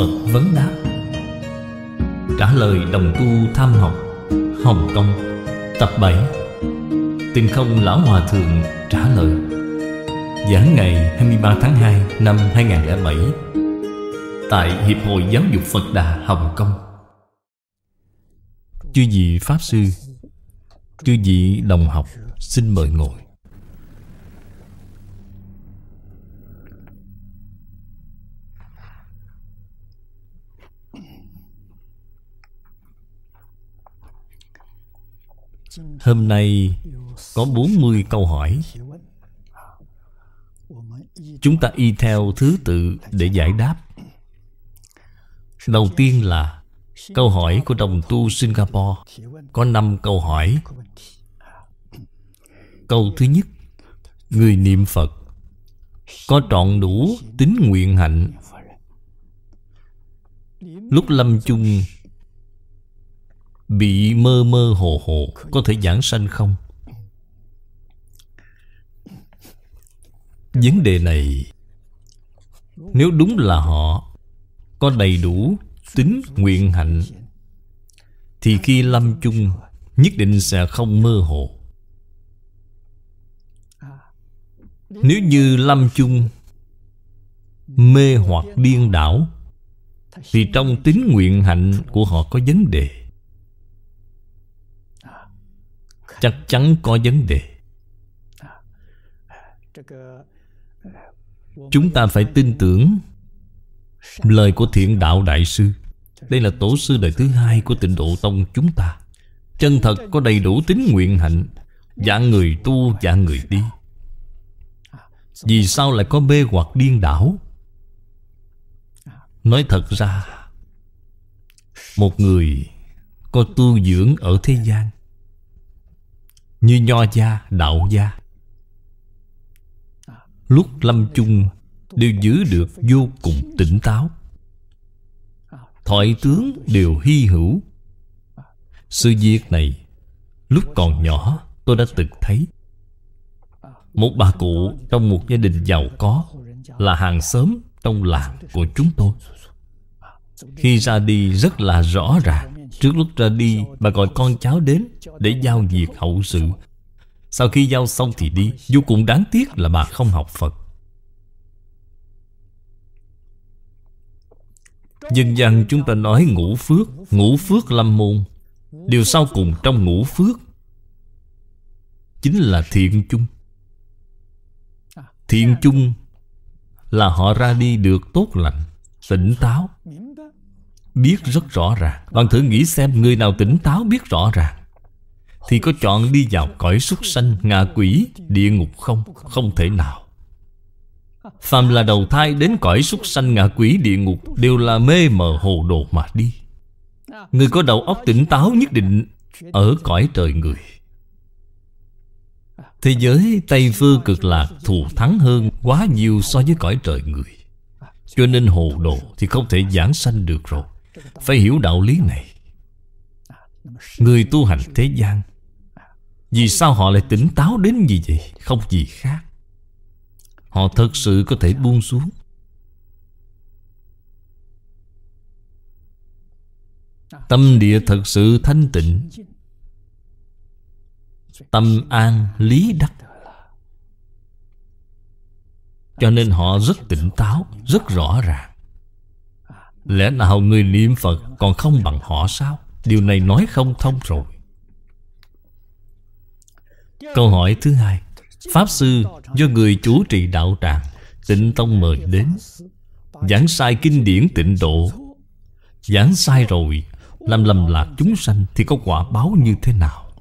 Phật vấn đáp Trả lời đồng tu tham học Hồng Kông Tập 7 Tình không Lão Hòa Thượng trả lời Giảng ngày 23 tháng 2 năm 2007 Tại Hiệp hội Giáo dục Phật Đà Hồng Kông Chư vị Pháp Sư Chư vị đồng học Xin mời ngồi Hôm nay có 40 câu hỏi Chúng ta y theo thứ tự để giải đáp Đầu tiên là Câu hỏi của đồng tu Singapore Có 5 câu hỏi Câu thứ nhất Người niệm Phật Có trọn đủ tính nguyện hạnh Lúc lâm chung bị mơ mơ hồ hồ có thể giảng sanh không vấn đề này nếu đúng là họ có đầy đủ tính nguyện hạnh thì khi lâm chung nhất định sẽ không mơ hồ nếu như lâm chung mê hoặc điên đảo thì trong tính nguyện hạnh của họ có vấn đề chắc chắn có vấn đề chúng ta phải tin tưởng lời của thiện đạo đại sư đây là tổ sư đời thứ hai của tịnh độ tông chúng ta chân thật có đầy đủ tính nguyện hạnh dạng người tu dạng người đi vì sao lại có bê hoặc điên đảo nói thật ra một người có tu dưỡng ở thế gian như nho gia đạo gia lúc lâm chung đều giữ được vô cùng tỉnh táo thoại tướng đều hy hữu sự việc này lúc còn nhỏ tôi đã từng thấy một bà cụ trong một gia đình giàu có là hàng xóm trong làng của chúng tôi khi ra đi rất là rõ ràng Trước lúc ra đi Bà gọi con cháu đến Để giao việc hậu sự Sau khi giao xong thì đi dù cũng đáng tiếc là bà không học Phật Nhân dần chúng ta nói ngũ phước Ngũ phước lâm môn Điều sau cùng trong ngũ phước Chính là thiện chung Thiện chung Là họ ra đi được tốt lành Tỉnh táo Biết rất rõ ràng Bạn thử nghĩ xem người nào tỉnh táo biết rõ ràng Thì có chọn đi vào cõi súc sanh, ngạ quỷ, địa ngục không? Không thể nào Phàm là đầu thai đến cõi súc sanh ngạ quỷ địa ngục Đều là mê mờ hồ đồ mà đi Người có đầu óc tỉnh táo nhất định Ở cõi trời người Thế giới Tây Phương cực lạc thù thắng hơn quá nhiều so với cõi trời người Cho nên hồ đồ thì không thể giảng sanh được rồi phải hiểu đạo lý này Người tu hành thế gian Vì sao họ lại tỉnh táo đến như vậy Không gì khác Họ thật sự có thể buông xuống Tâm địa thật sự thanh tịnh Tâm an lý đắc Cho nên họ rất tỉnh táo Rất rõ ràng Lẽ nào người niệm Phật còn không bằng họ sao Điều này nói không thông rồi Câu hỏi thứ hai Pháp Sư do người chủ trì đạo tràng Tịnh Tông mời đến Giảng sai kinh điển tịnh độ Giảng sai rồi Làm lầm lạc chúng sanh Thì có quả báo như thế nào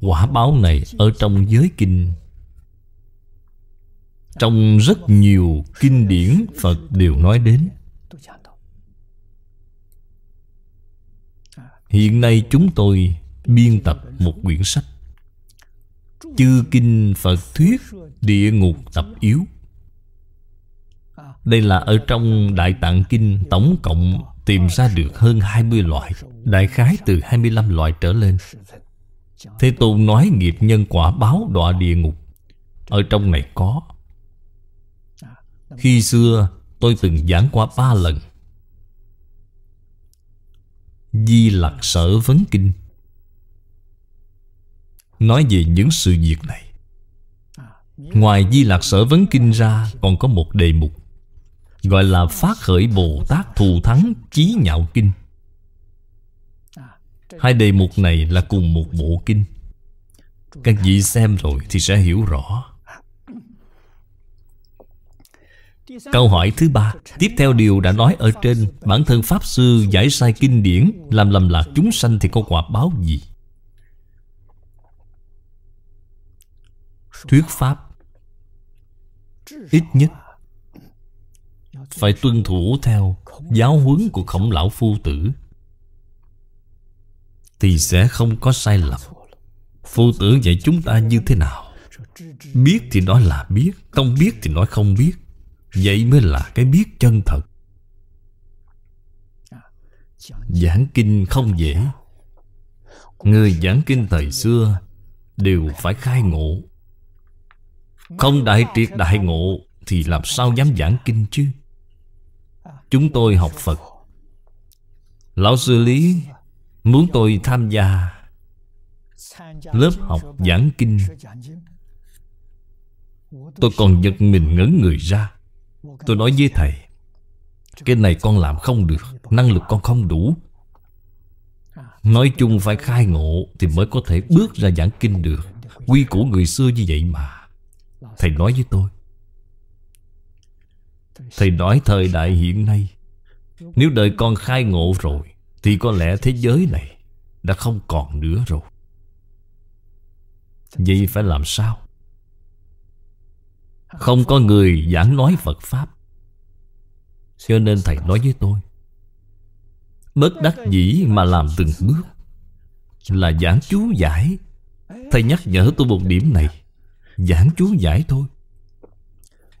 Quả báo này Ở trong giới kinh trong rất nhiều kinh điển Phật đều nói đến Hiện nay chúng tôi biên tập một quyển sách Chư Kinh Phật Thuyết Địa Ngục Tập Yếu Đây là ở trong Đại Tạng Kinh tổng cộng tìm ra được hơn 20 loại Đại khái từ 25 loại trở lên Thế Tôn nói nghiệp nhân quả báo đọa địa ngục Ở trong này có khi xưa tôi từng giảng qua ba lần Di Lặc Sở Vấn Kinh Nói về những sự việc này Ngoài Di lạc Sở Vấn Kinh ra Còn có một đề mục Gọi là Phát khởi Bồ Tát Thù Thắng Chí Nhạo Kinh Hai đề mục này là cùng một bộ kinh Các vị xem rồi thì sẽ hiểu rõ Câu hỏi thứ ba Tiếp theo điều đã nói ở trên Bản thân Pháp Sư giải sai kinh điển Làm lầm lạc chúng sanh thì có quả báo gì? Thuyết Pháp Ít nhất Phải tuân thủ theo Giáo huấn của khổng lão phu tử Thì sẽ không có sai lầm Phu tử dạy chúng ta như thế nào Biết thì nói là biết Không biết thì nói không biết Vậy mới là cái biết chân thật Giảng kinh không dễ Người giảng kinh thời xưa Đều phải khai ngộ Không đại triệt đại ngộ Thì làm sao dám giảng kinh chứ Chúng tôi học Phật Lão sư Lý Muốn tôi tham gia Lớp học giảng kinh Tôi còn giật mình ngẩn người ra Tôi nói với thầy Cái này con làm không được Năng lực con không đủ Nói chung phải khai ngộ Thì mới có thể bước ra giảng kinh được Quy của người xưa như vậy mà Thầy nói với tôi Thầy nói thời đại hiện nay Nếu đời con khai ngộ rồi Thì có lẽ thế giới này Đã không còn nữa rồi Vậy phải làm sao không có người giảng nói Phật Pháp Cho nên Thầy nói với tôi Bất đắc dĩ mà làm từng bước Là giảng chú giải Thầy nhắc nhở tôi một điểm này Giảng chú giải thôi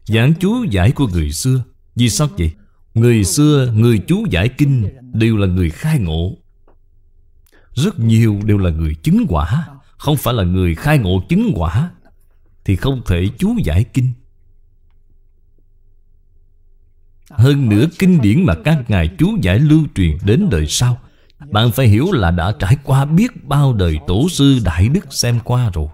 Giảng chú giải của người xưa Vì sao vậy? Người xưa, người chú giải kinh Đều là người khai ngộ Rất nhiều đều là người chứng quả Không phải là người khai ngộ chứng quả thì không thể chú giải kinh Hơn nữa kinh điển mà các ngài chú giải lưu truyền đến đời sau Bạn phải hiểu là đã trải qua biết bao đời tổ sư đại đức xem qua rồi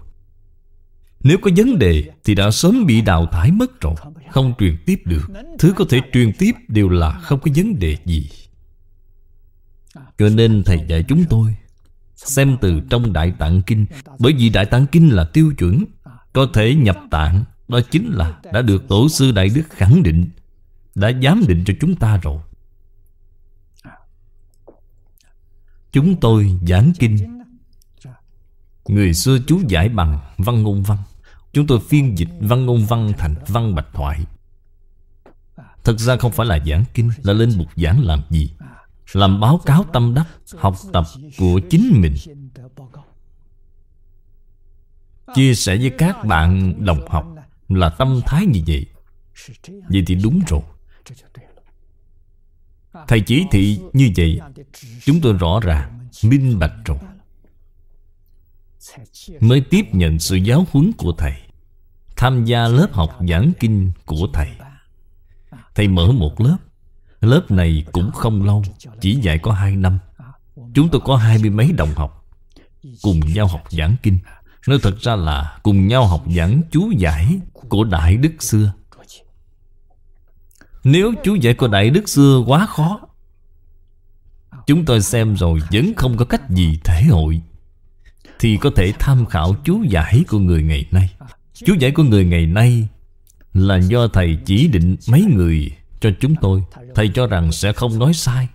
Nếu có vấn đề thì đã sớm bị đào thải mất rồi Không truyền tiếp được Thứ có thể truyền tiếp đều là không có vấn đề gì Cho nên thầy dạy chúng tôi Xem từ trong Đại Tạng Kinh Bởi vì Đại Tạng Kinh là tiêu chuẩn có thể nhập tạng Đó chính là đã được Tổ sư Đại Đức khẳng định Đã giám định cho chúng ta rồi Chúng tôi giảng kinh Người xưa chú giải bằng văn ngôn văn Chúng tôi phiên dịch văn ngôn văn thành văn bạch thoại Thật ra không phải là giảng kinh Là lên bục giảng làm gì Làm báo cáo tâm đắc Học tập của chính mình chia sẻ với các bạn đồng học là tâm thái như vậy vậy thì đúng rồi thầy chỉ thị như vậy chúng tôi rõ ràng minh bạch rồi mới tiếp nhận sự giáo huấn của thầy tham gia lớp học giảng kinh của thầy thầy mở một lớp lớp này cũng không lâu chỉ dạy có hai năm chúng tôi có hai mươi mấy đồng học cùng nhau học giảng kinh Nói thật ra là cùng nhau học giảng chú giải của Đại Đức xưa Nếu chú giải của Đại Đức xưa quá khó Chúng tôi xem rồi vẫn không có cách gì thể hội Thì có thể tham khảo chú giải của người ngày nay Chú giải của người ngày nay Là do Thầy chỉ định mấy người cho chúng tôi Thầy cho rằng sẽ không nói sai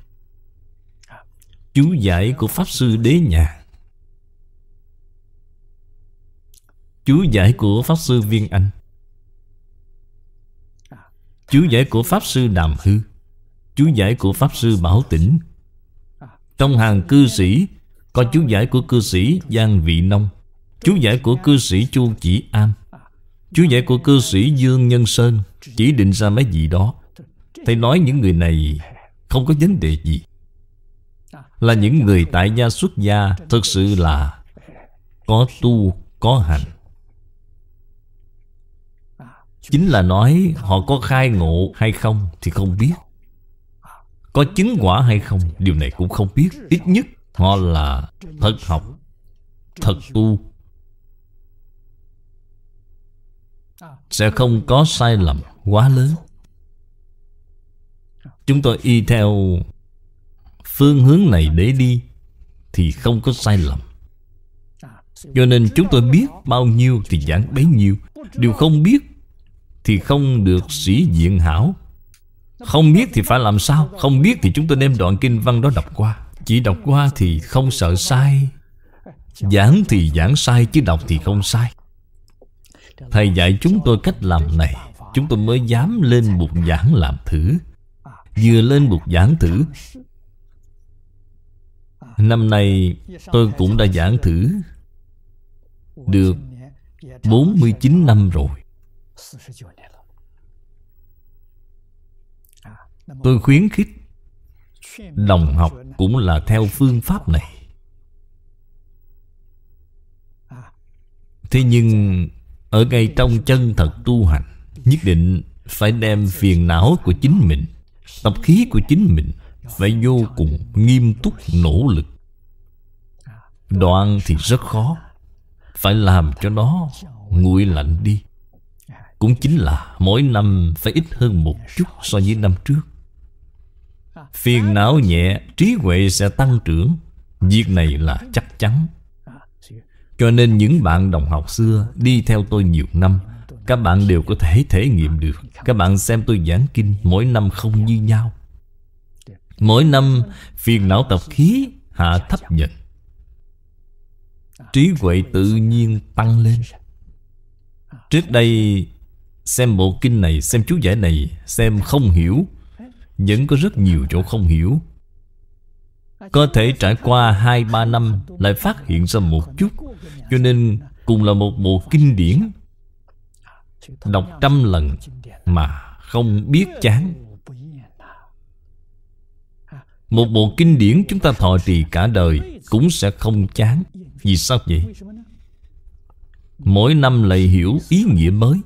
Chú giải của Pháp Sư Đế Nhạc chú giải của Pháp Sư Viên Anh Chú giải của Pháp Sư Đàm Hư Chú giải của Pháp Sư Bảo Tĩnh Trong hàng cư sĩ Có chú giải của cư sĩ Giang Vị Nông Chú giải của cư sĩ Chu Chỉ an, Chú giải của cư sĩ Dương Nhân Sơn Chỉ định ra mấy gì đó Thầy nói những người này Không có vấn đề gì Là những người tại gia xuất gia thực sự là Có tu, có hành Chính là nói họ có khai ngộ hay không thì không biết Có chứng quả hay không điều này cũng không biết Ít nhất họ là thật học, thật tu Sẽ không có sai lầm quá lớn Chúng tôi y theo phương hướng này để đi Thì không có sai lầm cho nên chúng tôi biết bao nhiêu thì giảng bấy nhiêu Điều không biết thì không được sĩ diện hảo Không biết thì phải làm sao Không biết thì chúng tôi đem đoạn kinh văn đó đọc qua Chỉ đọc qua thì không sợ sai Giảng thì giảng sai Chứ đọc thì không sai Thầy dạy chúng tôi cách làm này Chúng tôi mới dám lên bục giảng làm thử Vừa lên bục giảng thử Năm nay tôi cũng đã giảng thử Được 49 năm rồi tôi khuyến khích đồng học cũng là theo phương pháp này thế nhưng dạ. ở ngay dạ. trong chân thật tu hành nhất định phải đem phiền não của chính mình tập khí của chính mình phải vô cùng nghiêm túc nỗ lực à, đoạn thì rất khó phải làm cho nó nguội lạnh đi cũng chính là mỗi năm phải ít hơn một chút so với năm trước Phiền não nhẹ, trí huệ sẽ tăng trưởng Việc này là chắc chắn Cho nên những bạn đồng học xưa đi theo tôi nhiều năm Các bạn đều có thể thể nghiệm được Các bạn xem tôi giảng kinh mỗi năm không như nhau Mỗi năm phiền não tập khí hạ thấp dần Trí huệ tự nhiên tăng lên Trước đây Xem bộ kinh này Xem chú giải này Xem không hiểu Vẫn có rất nhiều chỗ không hiểu Có thể trải qua 2-3 năm Lại phát hiện ra một chút Cho nên cùng là một bộ kinh điển Đọc trăm lần Mà không biết chán Một bộ kinh điển chúng ta thọ trì cả đời Cũng sẽ không chán Vì sao vậy? Mỗi năm lại hiểu ý nghĩa mới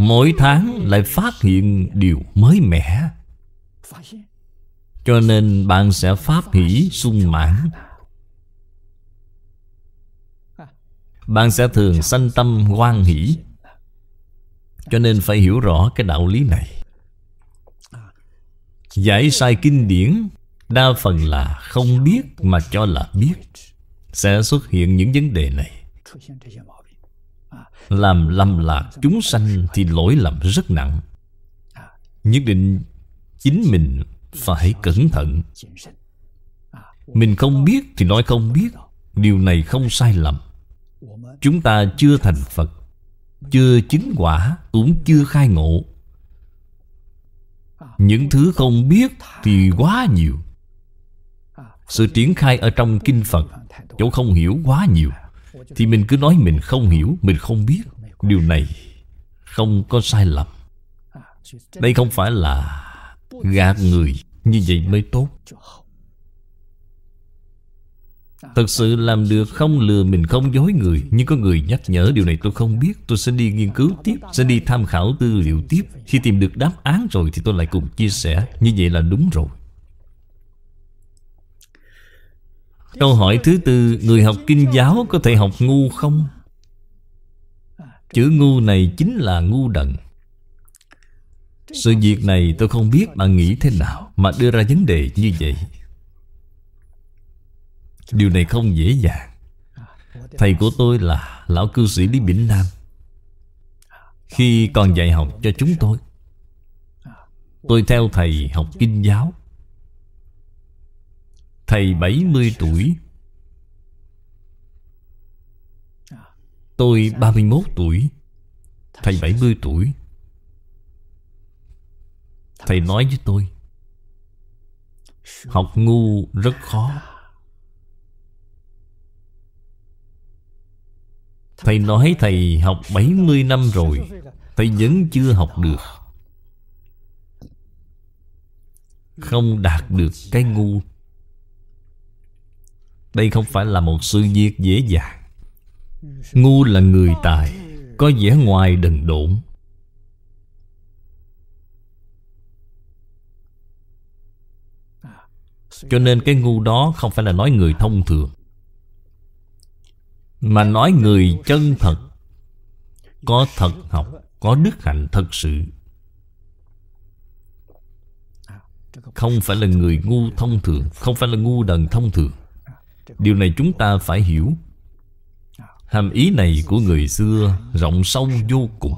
Mỗi tháng lại phát hiện điều mới mẻ Cho nên bạn sẽ pháp hỷ sung mãn Bạn sẽ thường sanh tâm hoan hỷ Cho nên phải hiểu rõ cái đạo lý này Giải sai kinh điển Đa phần là không biết mà cho là biết Sẽ xuất hiện những vấn đề này làm lầm lạc chúng sanh thì lỗi lầm rất nặng Nhất định chính mình phải cẩn thận Mình không biết thì nói không biết Điều này không sai lầm Chúng ta chưa thành Phật Chưa chứng quả Cũng chưa khai ngộ Những thứ không biết thì quá nhiều Sự triển khai ở trong Kinh Phật Chỗ không hiểu quá nhiều thì mình cứ nói mình không hiểu Mình không biết Điều này không có sai lầm à, Đây không phải là gạt người Như vậy mới tốt à, Thật sự làm được không lừa mình không dối người Nhưng có người nhắc nhở điều này tôi không biết Tôi sẽ đi nghiên cứu tiếp Sẽ đi tham khảo tư liệu tiếp Khi tìm được đáp án rồi thì tôi lại cùng chia sẻ Như vậy là đúng rồi Câu hỏi thứ tư Người học kinh giáo có thể học ngu không? Chữ ngu này chính là ngu đần Sự việc này tôi không biết bạn nghĩ thế nào Mà đưa ra vấn đề như vậy Điều này không dễ dàng Thầy của tôi là Lão cư sĩ Lý Bỉnh Nam Khi còn dạy học cho chúng tôi Tôi theo thầy học kinh giáo Thầy 70 tuổi Tôi 31 tuổi Thầy 70 tuổi Thầy nói với tôi Học ngu rất khó Thầy nói thầy học 70 năm rồi Thầy vẫn chưa học được Không đạt được cái ngu đây không phải là một sự việc dễ dàng Ngu là người tài Có vẻ ngoài đần độn Cho nên cái ngu đó không phải là nói người thông thường Mà nói người chân thật Có thật học Có đức hạnh thật sự Không phải là người ngu thông thường Không phải là ngu đần thông thường Điều này chúng ta phải hiểu Hàm ý này của người xưa rộng sâu vô cùng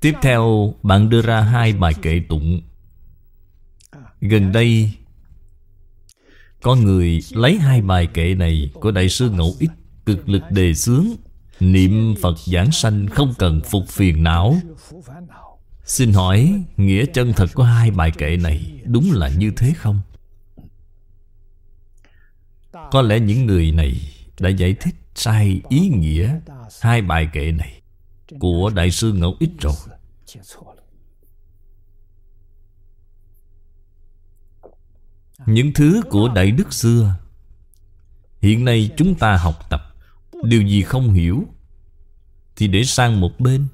Tiếp theo bạn đưa ra hai bài kệ tụng Gần đây Có người lấy hai bài kệ này của Đại sư Ngẫu Ích Cực lực đề xướng Niệm Phật giảng sanh không cần phục phiền não Xin hỏi Nghĩa chân thật của hai bài kệ này Đúng là như thế không? Có lẽ những người này đã giải thích sai ý nghĩa hai bài kệ này của Đại sư Ngẫu Ích rồi. Những thứ của Đại Đức xưa Hiện nay chúng ta học tập Điều gì không hiểu Thì để sang một bên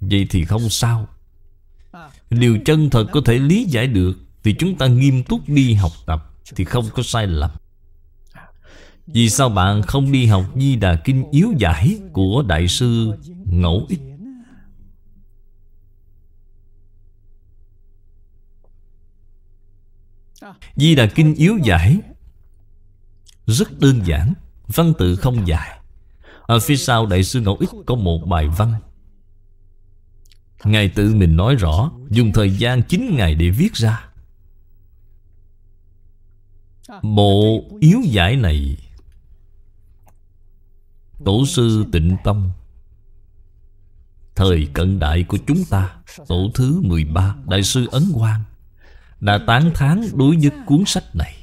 Vậy thì không sao Điều chân thật có thể lý giải được Thì chúng ta nghiêm túc đi học tập thì không có sai lầm à. Vì sao bạn không đi học Di Đà Kinh Yếu Giải Của Đại sư Ngẫu Ích Di Đà Kinh Yếu Giải Rất đơn giản Văn tự không dài Ở phía sau Đại sư Ngẫu Ích có một bài văn Ngài tự mình nói rõ Dùng thời gian chín ngày để viết ra Bộ yếu giải này Tổ sư tịnh tâm Thời cận đại của chúng ta Tổ thứ 13 Đại sư Ấn Quang Đã tán thán đối với cuốn sách này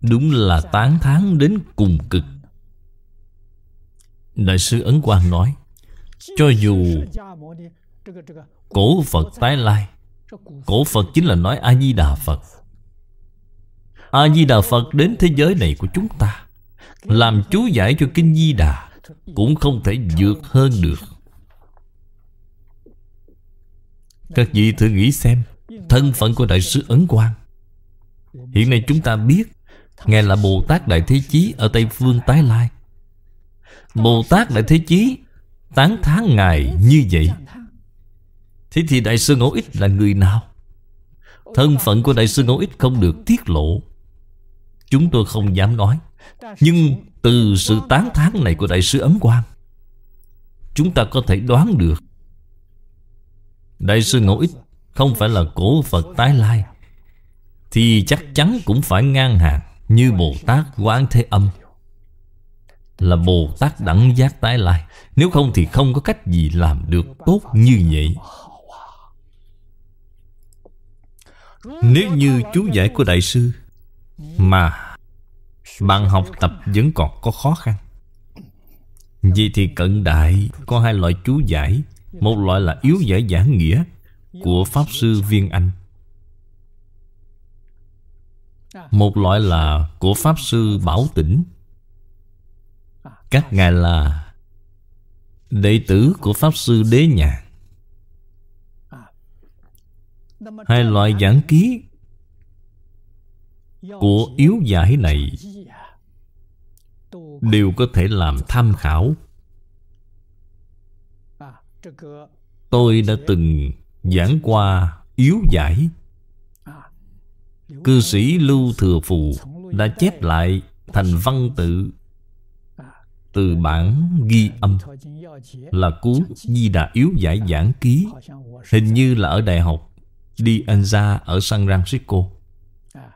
Đúng là tán thán đến cùng cực Đại sư Ấn Quang nói Cho dù Cổ Phật tái lai Cổ Phật chính là nói A-di-đà Phật A-di-đà Phật đến thế giới này của chúng ta Làm chú giải cho Kinh Di Đà Cũng không thể vượt hơn được Các vị thử nghĩ xem Thân phận của Đại sứ Ấn Quang Hiện nay chúng ta biết Ngài là Bồ Tát Đại Thế Chí Ở Tây Phương Tái Lai Bồ Tát Đại Thế Chí Tán tháng Ngài như vậy Thế thì Đại sư Ngẫu Ích là người nào? Thân phận của Đại sư Ngẫu Ích không được tiết lộ Chúng tôi không dám nói Nhưng từ sự vâng, tán vâng. thán này của Đại sư Ấn Quang Chúng ta có thể đoán được Đại sư Ngẫu Ích không phải là cổ Phật tái lai Thì chắc chắn cũng phải ngang hàng Như Bồ Tát Quán Thế Âm Là Bồ Tát Đẳng Giác tái lai Nếu không thì không có cách gì làm được tốt như vậy Nếu như chú giải của đại sư Mà Bạn học tập vẫn còn có khó khăn Vậy thì cận đại Có hai loại chú giải Một loại là yếu giải giả nghĩa Của Pháp Sư Viên Anh Một loại là của Pháp Sư Bảo Tĩnh Các ngài là Đệ tử của Pháp Sư Đế Nhạc Hai loại giảng ký Của yếu giải này Đều có thể làm tham khảo Tôi đã từng giảng qua yếu giải Cư sĩ Lưu Thừa Phù đã chép lại thành văn tự từ bản ghi âm là cuốn Di Đà Yếu Giải Giảng Ký hình như là ở đại học Dianza ở San Francisco. À,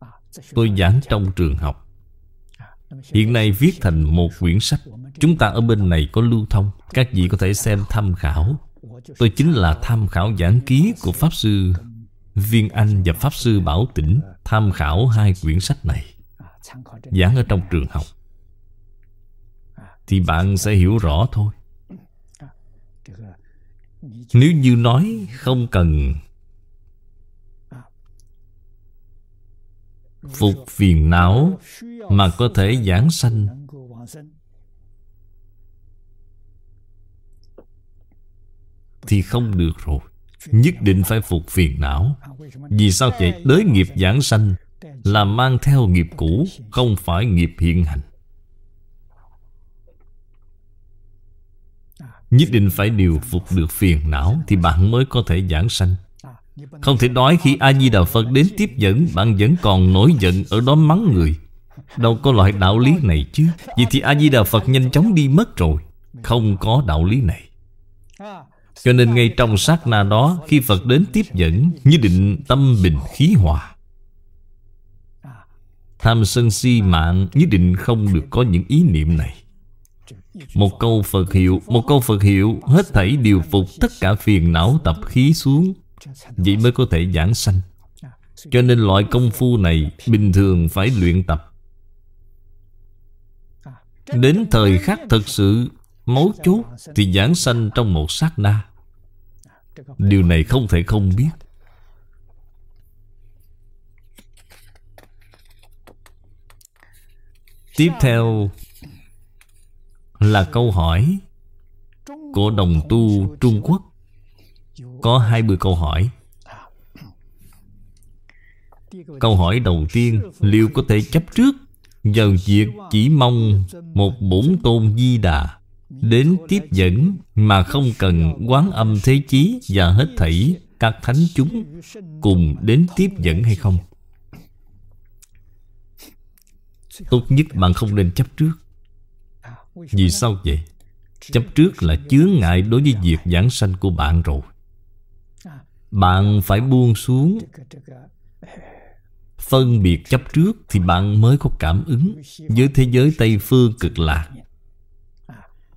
à, Tôi giảng trong trường học. À, Hiện nay viết thành một quyển sách. Chúng ta ở bên này có lưu thông. Các vị có thể xem tham khảo. Tôi chính là tham khảo giảng ký của Pháp Sư Viên Anh và Pháp Sư Bảo Tĩnh ờ. tham khảo hai quyển sách này. Giảng ở trong trường học. Thì bạn sẽ hiểu rõ thôi. Nếu như nói không cần Phục phiền não Mà có thể giảng sanh Thì không được rồi Nhất định phải phục phiền não Vì sao vậy? Đới nghiệp giảng sanh Là mang theo nghiệp cũ Không phải nghiệp hiện hành Nhất định phải điều phục được phiền não Thì bạn mới có thể giảng sanh Không thể nói khi A-di-đà Phật đến tiếp dẫn Bạn vẫn còn nổi giận ở đó mắng người Đâu có loại đạo lý này chứ Vì thì A-di-đà Phật nhanh chóng đi mất rồi Không có đạo lý này Cho nên ngay trong sát na đó Khi Phật đến tiếp dẫn nhất định tâm bình khí hòa Tham sân si mạng Nhất định không được có những ý niệm này một câu Phật hiệu Một câu Phật hiệu Hết thảy điều phục tất cả phiền não tập khí xuống Vậy mới có thể giảng sanh Cho nên loại công phu này Bình thường phải luyện tập Đến thời khắc thật sự Mấu chốt Thì giảng sanh trong một sát na Điều này không thể không biết Tiếp theo là câu hỏi của đồng tu Trung Quốc có hai 20 câu hỏi Câu hỏi đầu tiên Liệu có thể chấp trước vào việc chỉ mong một bổn tôn di đà Đến tiếp dẫn mà không cần quán âm thế chí Và hết thảy các thánh chúng cùng đến tiếp dẫn hay không Tốt nhất bạn không nên chấp trước vì sao vậy? Chấp trước là chướng ngại đối với việc giảng sanh của bạn rồi à. Bạn phải buông xuống à. Phân biệt chấp trước thì bạn mới có cảm ứng Với thế giới Tây Phương cực lạc à.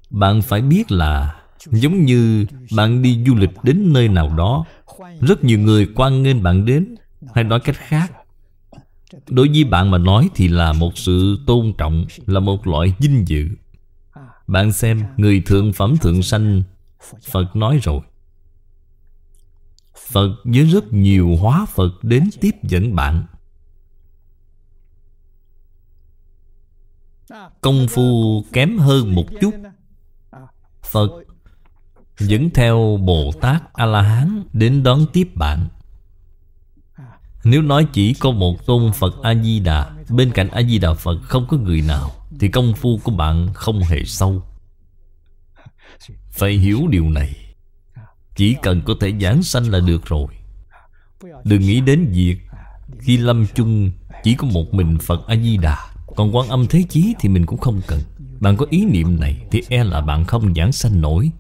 Bạn phải biết là Giống như bạn đi du lịch đến nơi nào đó Rất nhiều người quan nghênh bạn đến Hay nói cách khác Đối với bạn mà nói thì là một sự tôn trọng Là một loại vinh dự bạn xem người thượng phẩm thượng sanh Phật nói rồi Phật với rất nhiều hóa Phật đến tiếp dẫn bạn Công phu kém hơn một chút Phật dẫn theo Bồ Tát A-la-hán đến đón tiếp bạn Nếu nói chỉ có một tôn Phật A-di-đà Bên cạnh A-di-đà Phật không có người nào thì công phu của bạn không hề sâu Phải hiểu điều này Chỉ cần có thể giảng sanh là được rồi Đừng nghĩ đến việc Khi lâm chung chỉ có một mình Phật A-di-đà Còn quan âm thế chí thì mình cũng không cần Bạn có ý niệm này Thì e là bạn không giảng sanh nổi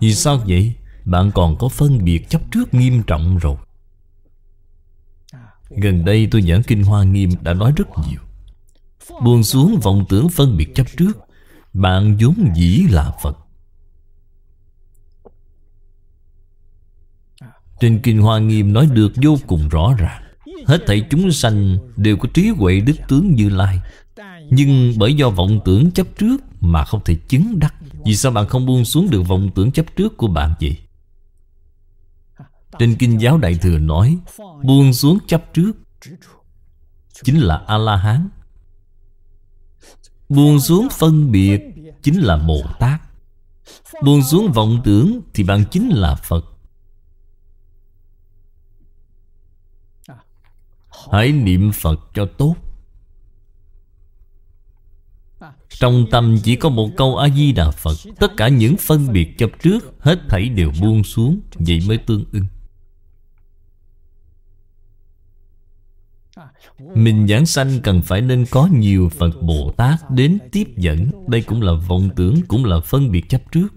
Vì sao vậy? Bạn còn có phân biệt chấp trước nghiêm trọng rồi Gần đây tôi giảng Kinh Hoa Nghiêm đã nói rất nhiều Buông xuống vọng tưởng phân biệt chấp trước Bạn vốn dĩ là Phật Trên Kinh Hoa Nghiêm nói được vô cùng rõ ràng Hết thảy chúng sanh đều có trí huệ đức tướng như lai Nhưng bởi do vọng tưởng chấp trước mà không thể chứng đắc Vì sao bạn không buông xuống được vọng tưởng chấp trước của bạn vậy? Trên Kinh Giáo Đại Thừa nói Buông xuống chấp trước Chính là A-La-Hán Buông xuống phân biệt Chính là Bồ Tát Buông xuống vọng tưởng Thì bạn chính là Phật Hãy niệm Phật cho tốt Trong tâm chỉ có một câu A-di-đà Phật Tất cả những phân biệt chấp trước Hết thảy đều buông xuống Vậy mới tương ưng mình giảng sanh cần phải nên có nhiều Phật Bồ Tát đến tiếp dẫn Đây cũng là vọng tưởng, cũng là phân biệt chấp trước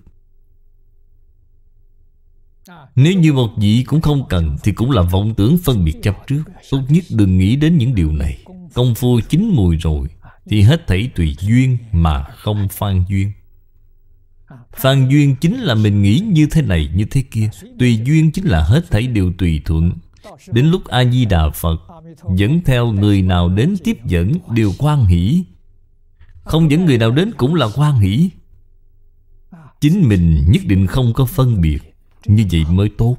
Nếu như một vị cũng không cần Thì cũng là vọng tưởng phân biệt chấp trước Tốt nhất đừng nghĩ đến những điều này Công phu chín mùi rồi Thì hết thảy tùy duyên mà không phan duyên Phan duyên chính là mình nghĩ như thế này như thế kia Tùy duyên chính là hết thảy đều tùy thuận Đến lúc A-di-đà Phật Dẫn theo người nào đến tiếp dẫn Đều quan hỷ Không dẫn người nào đến cũng là quan hỷ Chính mình nhất định không có phân biệt Như vậy mới tốt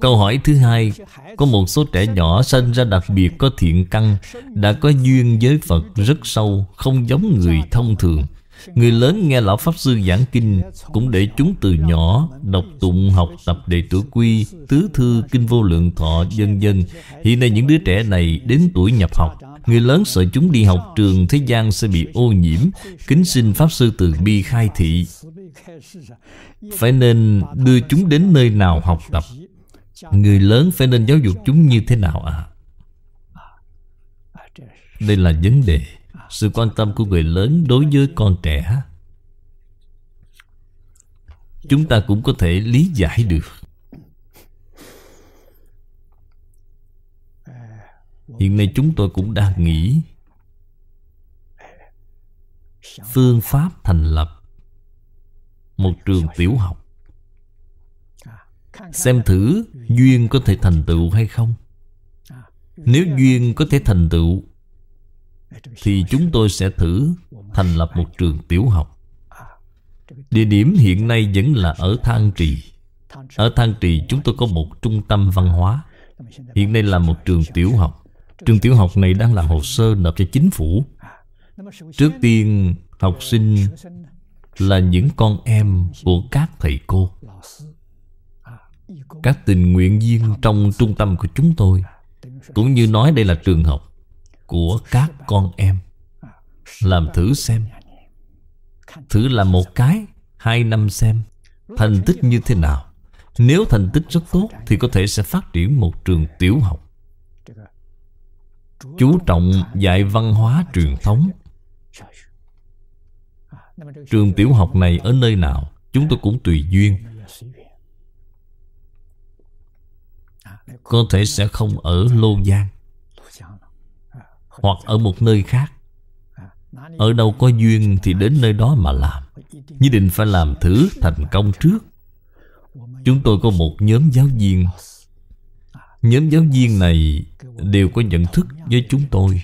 Câu hỏi thứ hai Có một số trẻ nhỏ sinh ra đặc biệt có thiện căn Đã có duyên với Phật rất sâu Không giống người thông thường Người lớn nghe Lão Pháp Sư giảng kinh Cũng để chúng từ nhỏ Đọc tụng học tập đệ tử quy Tứ thư kinh vô lượng thọ dân dân Hiện nay những đứa trẻ này đến tuổi nhập học Người lớn sợ chúng đi học trường thế gian sẽ bị ô nhiễm Kính xin Pháp Sư Từ Bi khai thị Phải nên đưa chúng đến nơi nào học tập Người lớn phải nên giáo dục chúng như thế nào ạ? À? Đây là vấn đề sự quan tâm của người lớn đối với con trẻ chúng ta cũng có thể lý giải được hiện nay chúng tôi cũng đang nghĩ phương pháp thành lập một trường tiểu học xem thử duyên có thể thành tựu hay không nếu duyên có thể thành tựu thì chúng tôi sẽ thử thành lập một trường tiểu học. Địa điểm hiện nay vẫn là ở Thang Trì. Ở Thang Trì chúng tôi có một trung tâm văn hóa. Hiện nay là một trường tiểu học. Trường tiểu học này đang làm hồ sơ nộp cho chính phủ. Trước tiên, học sinh là những con em của các thầy cô. Các tình nguyện viên trong trung tâm của chúng tôi cũng như nói đây là trường học của các con em làm thử xem thử làm một cái hai năm xem thành tích như thế nào nếu thành tích rất tốt thì có thể sẽ phát triển một trường tiểu học chú trọng dạy văn hóa truyền thống trường tiểu học này ở nơi nào chúng tôi cũng tùy duyên có thể sẽ không ở lô giang hoặc ở một nơi khác Ở đâu có duyên thì đến nơi đó mà làm Nhất định phải làm thử thành công trước Chúng tôi có một nhóm giáo viên Nhóm giáo viên này đều có nhận thức với chúng tôi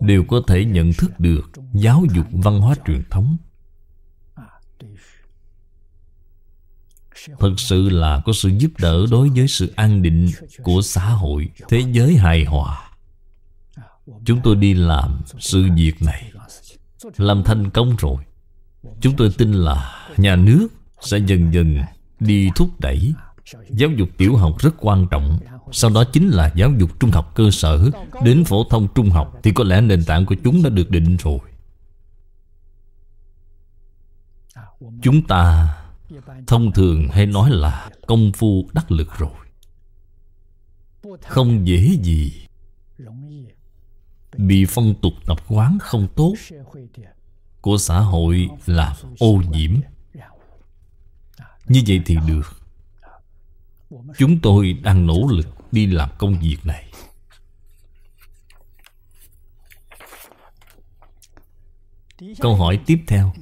Đều có thể nhận thức được giáo dục văn hóa truyền thống thật sự là có sự giúp đỡ đối với sự an định của xã hội thế giới hài hòa chúng tôi đi làm sự việc này làm thành công rồi chúng tôi tin là nhà nước sẽ dần dần đi thúc đẩy giáo dục tiểu học rất quan trọng sau đó chính là giáo dục trung học cơ sở đến phổ thông trung học thì có lẽ nền tảng của chúng đã được định rồi chúng ta Thông thường hay nói là công phu đắc lực rồi Không dễ gì Bị phong tục tập quán không tốt Của xã hội là ô nhiễm Như vậy thì được Chúng tôi đang nỗ lực đi làm công việc này Câu hỏi tiếp theo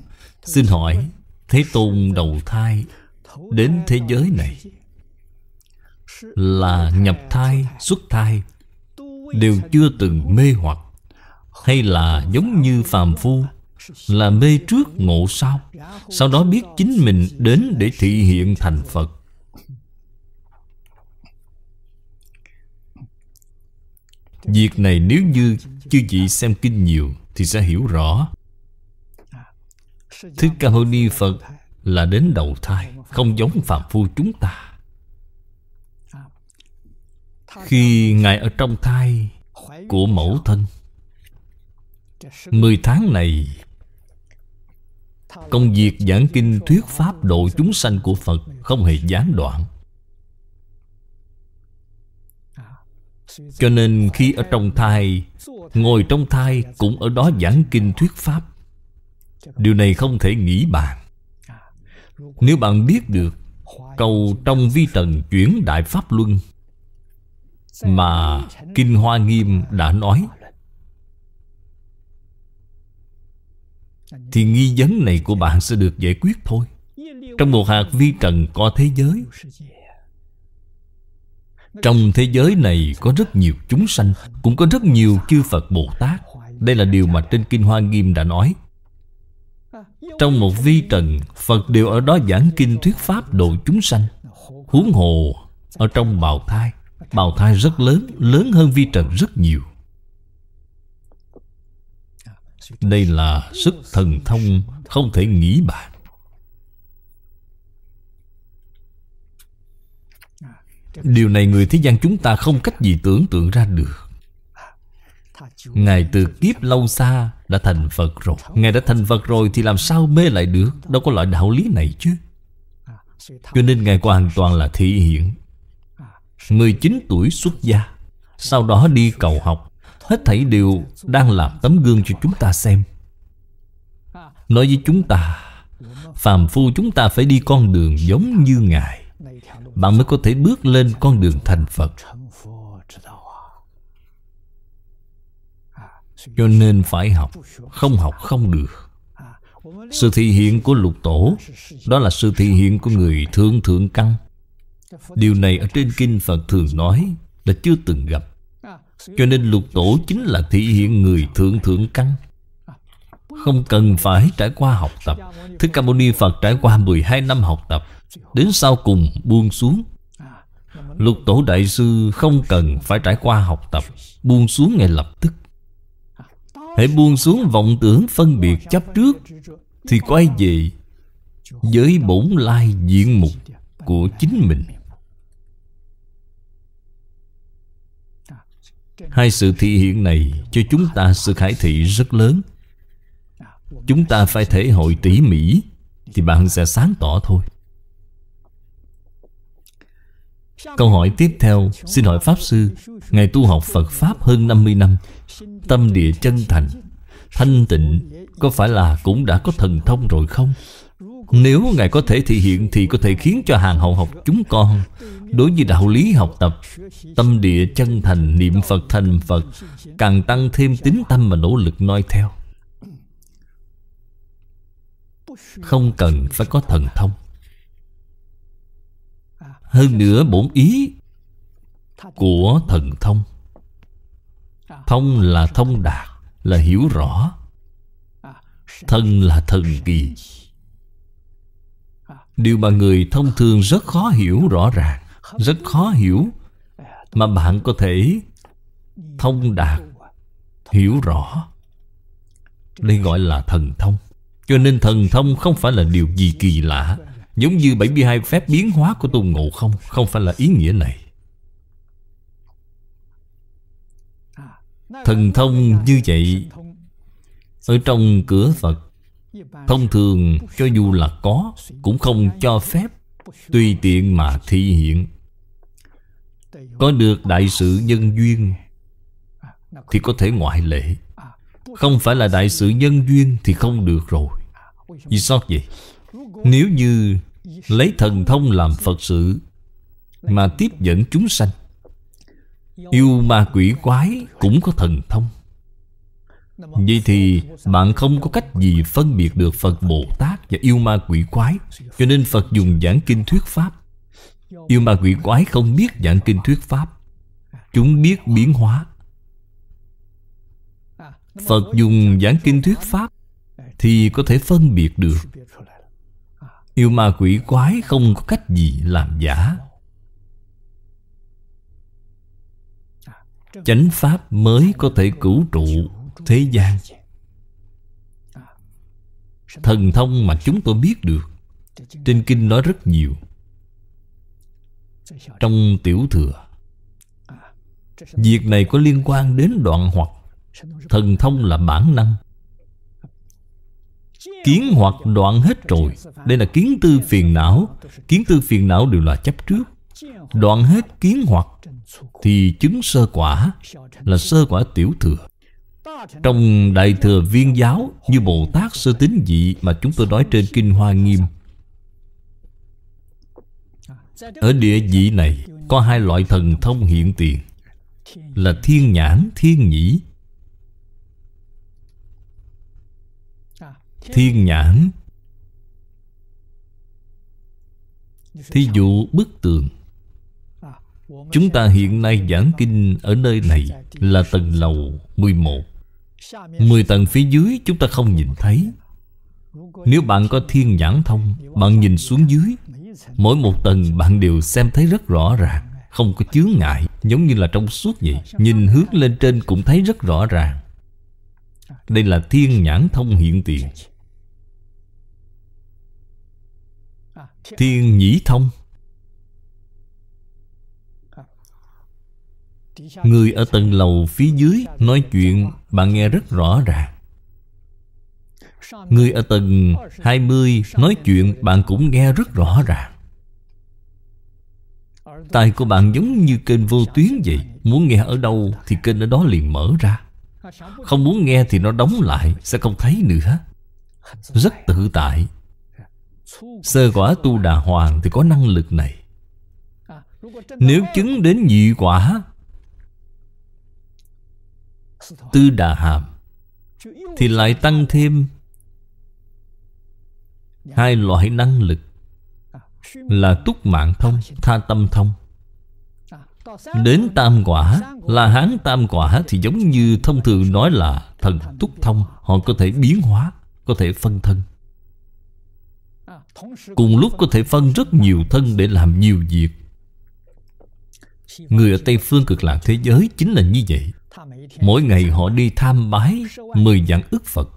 Xin hỏi Thế Tôn đầu thai Đến thế giới này Là nhập thai, xuất thai Đều chưa từng mê hoặc Hay là giống như phàm phu Là mê trước ngộ sau Sau đó biết chính mình đến để thị hiện thành Phật Việc này nếu như chưa vị xem kinh nhiều Thì sẽ hiểu rõ Thích Ca Mâu Ni Phật là đến đầu thai Không giống phạm phu chúng ta Khi Ngài ở trong thai của mẫu thân Mười tháng này Công việc giảng kinh thuyết pháp độ chúng sanh của Phật Không hề gián đoạn Cho nên khi ở trong thai Ngồi trong thai cũng ở đó giảng kinh thuyết pháp Điều này không thể nghĩ bàn Nếu bạn biết được Cầu trong vi trần chuyển Đại Pháp Luân Mà Kinh Hoa Nghiêm đã nói Thì nghi vấn này của bạn sẽ được giải quyết thôi Trong một hạt vi trần có thế giới Trong thế giới này có rất nhiều chúng sanh Cũng có rất nhiều chư Phật Bồ Tát Đây là điều mà trên Kinh Hoa Nghiêm đã nói trong một vi trần Phật đều ở đó giảng kinh thuyết pháp độ chúng sanh Huống hồ Ở trong bào thai Bào thai rất lớn Lớn hơn vi trần rất nhiều Đây là sức thần thông Không thể nghĩ bàn Điều này người thế gian chúng ta không cách gì tưởng tượng ra được Ngài từ kiếp lâu xa đã thành Phật rồi Ngài đã thành Phật rồi thì làm sao mê lại được Đâu có loại đạo lý này chứ à, Cho nên Ngài hoàn toàn là thị hiện 19 à, tuổi xuất gia Sau đó đi cầu học Hết thảy đều đang làm tấm gương cho chúng ta xem à, Nói với chúng ta Phàm phu chúng ta phải đi con đường giống như Ngài Bạn mới có thể bước lên con đường thành Phật Cho nên phải học Không học không được Sự thị hiện của lục tổ Đó là sự thị hiện của người thượng thượng căn Điều này ở trên kinh Phật thường nói Là chưa từng gặp Cho nên lục tổ chính là thị hiện người thượng thượng căn Không cần phải trải qua học tập Thích Ca Mâu Ni Phật trải qua 12 năm học tập Đến sau cùng buông xuống Lục tổ đại sư không cần phải trải qua học tập Buông xuống ngay lập tức Hãy buông xuống vọng tưởng phân biệt chấp trước Thì quay về với bổn lai diện mục của chính mình Hai sự thị hiện này cho chúng ta sự khải thị rất lớn Chúng ta phải thể hội tỉ mỉ Thì bạn sẽ sáng tỏ thôi Câu hỏi tiếp theo Xin hỏi Pháp Sư Ngài tu học Phật Pháp hơn 50 năm Tâm địa chân thành Thanh tịnh Có phải là cũng đã có thần thông rồi không? Nếu Ngài có thể thể hiện Thì có thể khiến cho hàng hậu học chúng con Đối với đạo lý học tập Tâm địa chân thành Niệm Phật thành Phật Càng tăng thêm tính tâm và nỗ lực noi theo Không cần phải có thần thông Hơn nữa bổn ý Của thần thông Thông là thông đạt Là hiểu rõ Thân là thần kỳ Điều mà người thông thường rất khó hiểu rõ ràng Rất khó hiểu Mà bạn có thể thông đạt Hiểu rõ Đây gọi là thần thông Cho nên thần thông không phải là điều gì kỳ lạ Giống như 72 phép biến hóa của Tôn Ngộ Không Không phải là ý nghĩa này Thần thông như vậy Ở trong cửa Phật Thông thường cho dù là có Cũng không cho phép Tùy tiện mà thi hiện Có được đại sự nhân duyên Thì có thể ngoại lệ Không phải là đại sự nhân duyên Thì không được rồi Vì sao vậy? Nếu như lấy thần thông làm Phật sự Mà tiếp dẫn chúng sanh Yêu ma quỷ quái cũng có thần thông Vậy thì bạn không có cách gì phân biệt được Phật Bồ Tát và yêu ma quỷ quái Cho nên Phật dùng giảng kinh thuyết Pháp Yêu ma quỷ quái không biết giảng kinh thuyết Pháp Chúng biết biến hóa Phật dùng giảng kinh thuyết Pháp Thì có thể phân biệt được Yêu ma quỷ quái không có cách gì làm giả chánh pháp mới có thể cứu trụ thế gian thần thông mà chúng tôi biết được trên kinh nói rất nhiều trong tiểu thừa việc này có liên quan đến đoạn hoặc thần thông là bản năng kiến hoặc đoạn hết rồi đây là kiến tư phiền não kiến tư phiền não đều là chấp trước đoạn hết kiến hoặc thì chứng sơ quả là sơ quả tiểu thừa trong đại thừa viên giáo như bồ tát sơ tín dị mà chúng tôi nói trên kinh hoa nghiêm ở địa vị này có hai loại thần thông hiện tiền là thiên nhãn thiên nhĩ thiên nhãn thí dụ bức tường Chúng ta hiện nay giảng kinh ở nơi này là tầng lầu 11 10 tầng phía dưới chúng ta không nhìn thấy Nếu bạn có thiên nhãn thông Bạn nhìn xuống dưới Mỗi một tầng bạn đều xem thấy rất rõ ràng Không có chướng ngại Giống như là trong suốt vậy Nhìn hướng lên trên cũng thấy rất rõ ràng Đây là thiên nhãn thông hiện tiền Thiên nhĩ thông Người ở tầng lầu phía dưới nói chuyện bạn nghe rất rõ ràng Người ở tầng 20 nói chuyện bạn cũng nghe rất rõ ràng tài của bạn giống như kênh vô tuyến vậy Muốn nghe ở đâu thì kênh ở đó liền mở ra Không muốn nghe thì nó đóng lại Sẽ không thấy nữa Rất tự tại Sơ quả tu đà hoàng thì có năng lực này Nếu chứng đến nhị quả Tư Đà Hàm Thì lại tăng thêm Hai loại năng lực Là túc mạng thông, tha tâm thông Đến tam quả Là hán tam quả Thì giống như thông thường nói là Thần túc thông Họ có thể biến hóa Có thể phân thân Cùng lúc có thể phân rất nhiều thân Để làm nhiều việc Người ở Tây Phương cực lạc thế giới Chính là như vậy Mỗi ngày họ đi tham bái Mười dạng ức Phật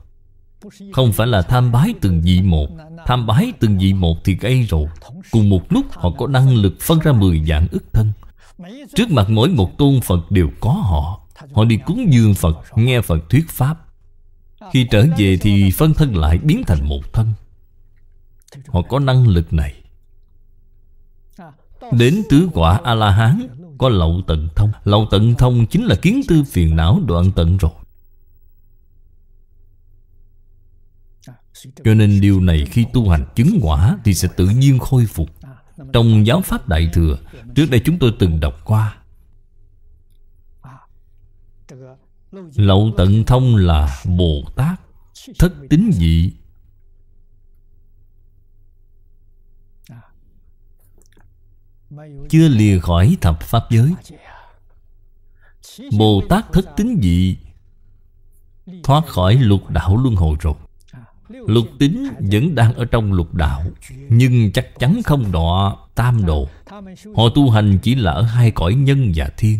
Không phải là tham bái từng vị một Tham bái từng vị một thì gây rồi Cùng một lúc họ có năng lực phân ra mười dạng ức thân Trước mặt mỗi một tôn Phật đều có họ Họ đi cúng dường Phật Nghe Phật thuyết Pháp Khi trở về thì phân thân lại biến thành một thân Họ có năng lực này Đến tứ quả A-la-hán có lậu tận thông Lậu tận thông chính là kiến tư phiền não đoạn tận rồi Cho nên điều này khi tu hành chứng quả Thì sẽ tự nhiên khôi phục Trong giáo pháp Đại Thừa Trước đây chúng tôi từng đọc qua Lậu tận thông là Bồ Tát Thất tính dị Chưa lìa khỏi thập pháp giới Bồ Tát thất tính dị Thoát khỏi lục đạo luân hồi rồi Lục tính vẫn đang ở trong lục đạo Nhưng chắc chắn không đọa tam độ Họ tu hành chỉ là ở hai cõi nhân và thiên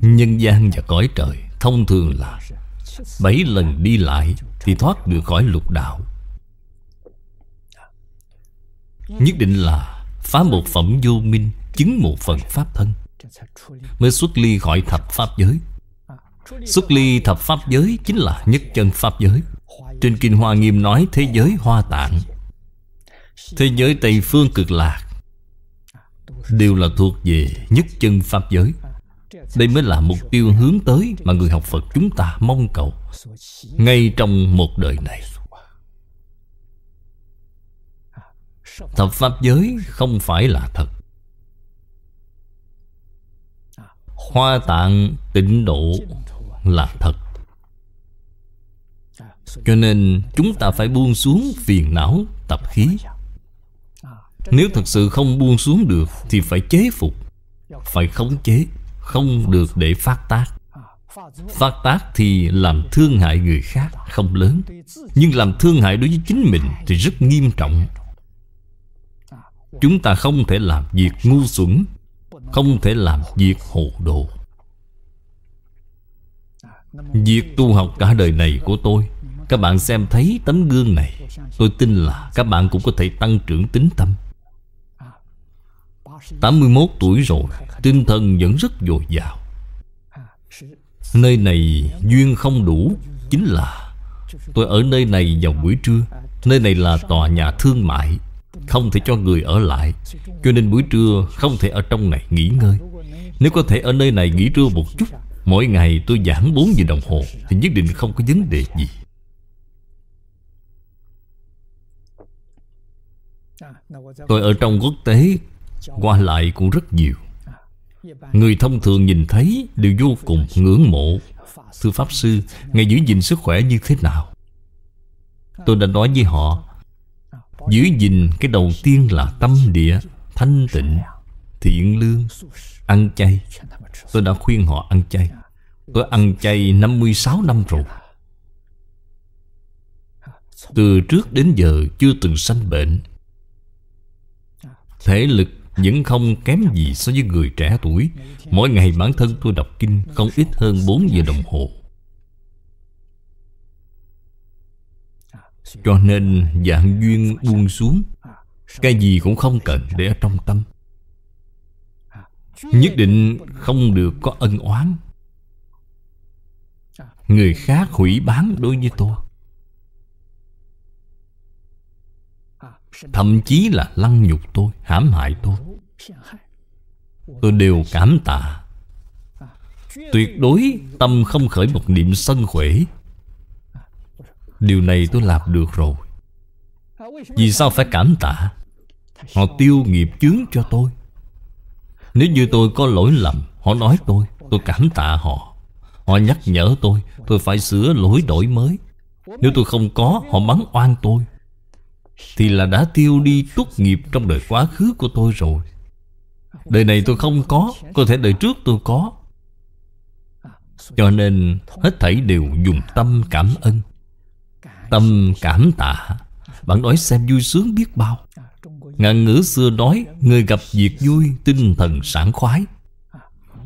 Nhân gian và cõi trời Thông thường là Bảy lần đi lại Thì thoát được khỏi lục đạo Nhất định là Phá một phẩm vô minh Chứng một phần pháp thân Mới xuất ly khỏi thập pháp giới Xuất ly thập pháp giới Chính là nhất chân pháp giới Trên Kinh Hoa Nghiêm nói Thế giới hoa tạng Thế giới Tây Phương cực lạc Đều là thuộc về nhất chân pháp giới Đây mới là mục tiêu hướng tới Mà người học Phật chúng ta mong cầu Ngay trong một đời này Thập pháp giới không phải là thật Hoa tạng tịnh độ là thật Cho nên chúng ta phải buông xuống phiền não tập khí Nếu thật sự không buông xuống được Thì phải chế phục Phải khống chế Không được để phát tác Phát tác thì làm thương hại người khác không lớn Nhưng làm thương hại đối với chính mình thì rất nghiêm trọng Chúng ta không thể làm việc ngu xuẩn Không thể làm việc hồ đồ Việc tu học cả đời này của tôi Các bạn xem thấy tấm gương này Tôi tin là các bạn cũng có thể tăng trưởng tính tâm 81 tuổi rồi Tinh thần vẫn rất dồi dào Nơi này duyên không đủ Chính là Tôi ở nơi này vào buổi trưa Nơi này là tòa nhà thương mại không thể cho người ở lại Cho nên buổi trưa không thể ở trong này nghỉ ngơi Nếu có thể ở nơi này nghỉ trưa một chút Mỗi ngày tôi giảm 4 giờ đồng hồ Thì nhất định không có vấn đề gì Tôi ở trong quốc tế Qua lại cũng rất nhiều Người thông thường nhìn thấy Đều vô cùng ngưỡng mộ Thưa Pháp Sư ngày giữ gìn sức khỏe như thế nào Tôi đã nói với họ Giữ gìn cái đầu tiên là tâm địa Thanh tịnh Thiện lương Ăn chay Tôi đã khuyên họ ăn chay Tôi ăn chay 56 năm rồi Từ trước đến giờ chưa từng sanh bệnh Thể lực vẫn không kém gì so với người trẻ tuổi Mỗi ngày bản thân tôi đọc kinh Không ít hơn 4 giờ đồng hồ Cho nên dạng duyên buông xuống Cái gì cũng không cần để ở trong tâm Nhất định không được có ân oán Người khác hủy bán đối với tôi Thậm chí là lăng nhục tôi Hãm hại tôi Tôi đều cảm tạ Tuyệt đối tâm không khởi một niệm sân khỏe Điều này tôi làm được rồi Vì sao phải cảm tạ Họ tiêu nghiệp chướng cho tôi Nếu như tôi có lỗi lầm Họ nói tôi Tôi cảm tạ họ Họ nhắc nhở tôi Tôi phải sửa lỗi đổi mới Nếu tôi không có Họ mắng oan tôi Thì là đã tiêu đi túc nghiệp Trong đời quá khứ của tôi rồi Đời này tôi không có Có thể đời trước tôi có Cho nên hết thảy đều dùng tâm cảm ơn Tâm cảm tạ Bạn nói xem vui sướng biết bao ngàn ngữ xưa nói Người gặp việc vui tinh thần sảng khoái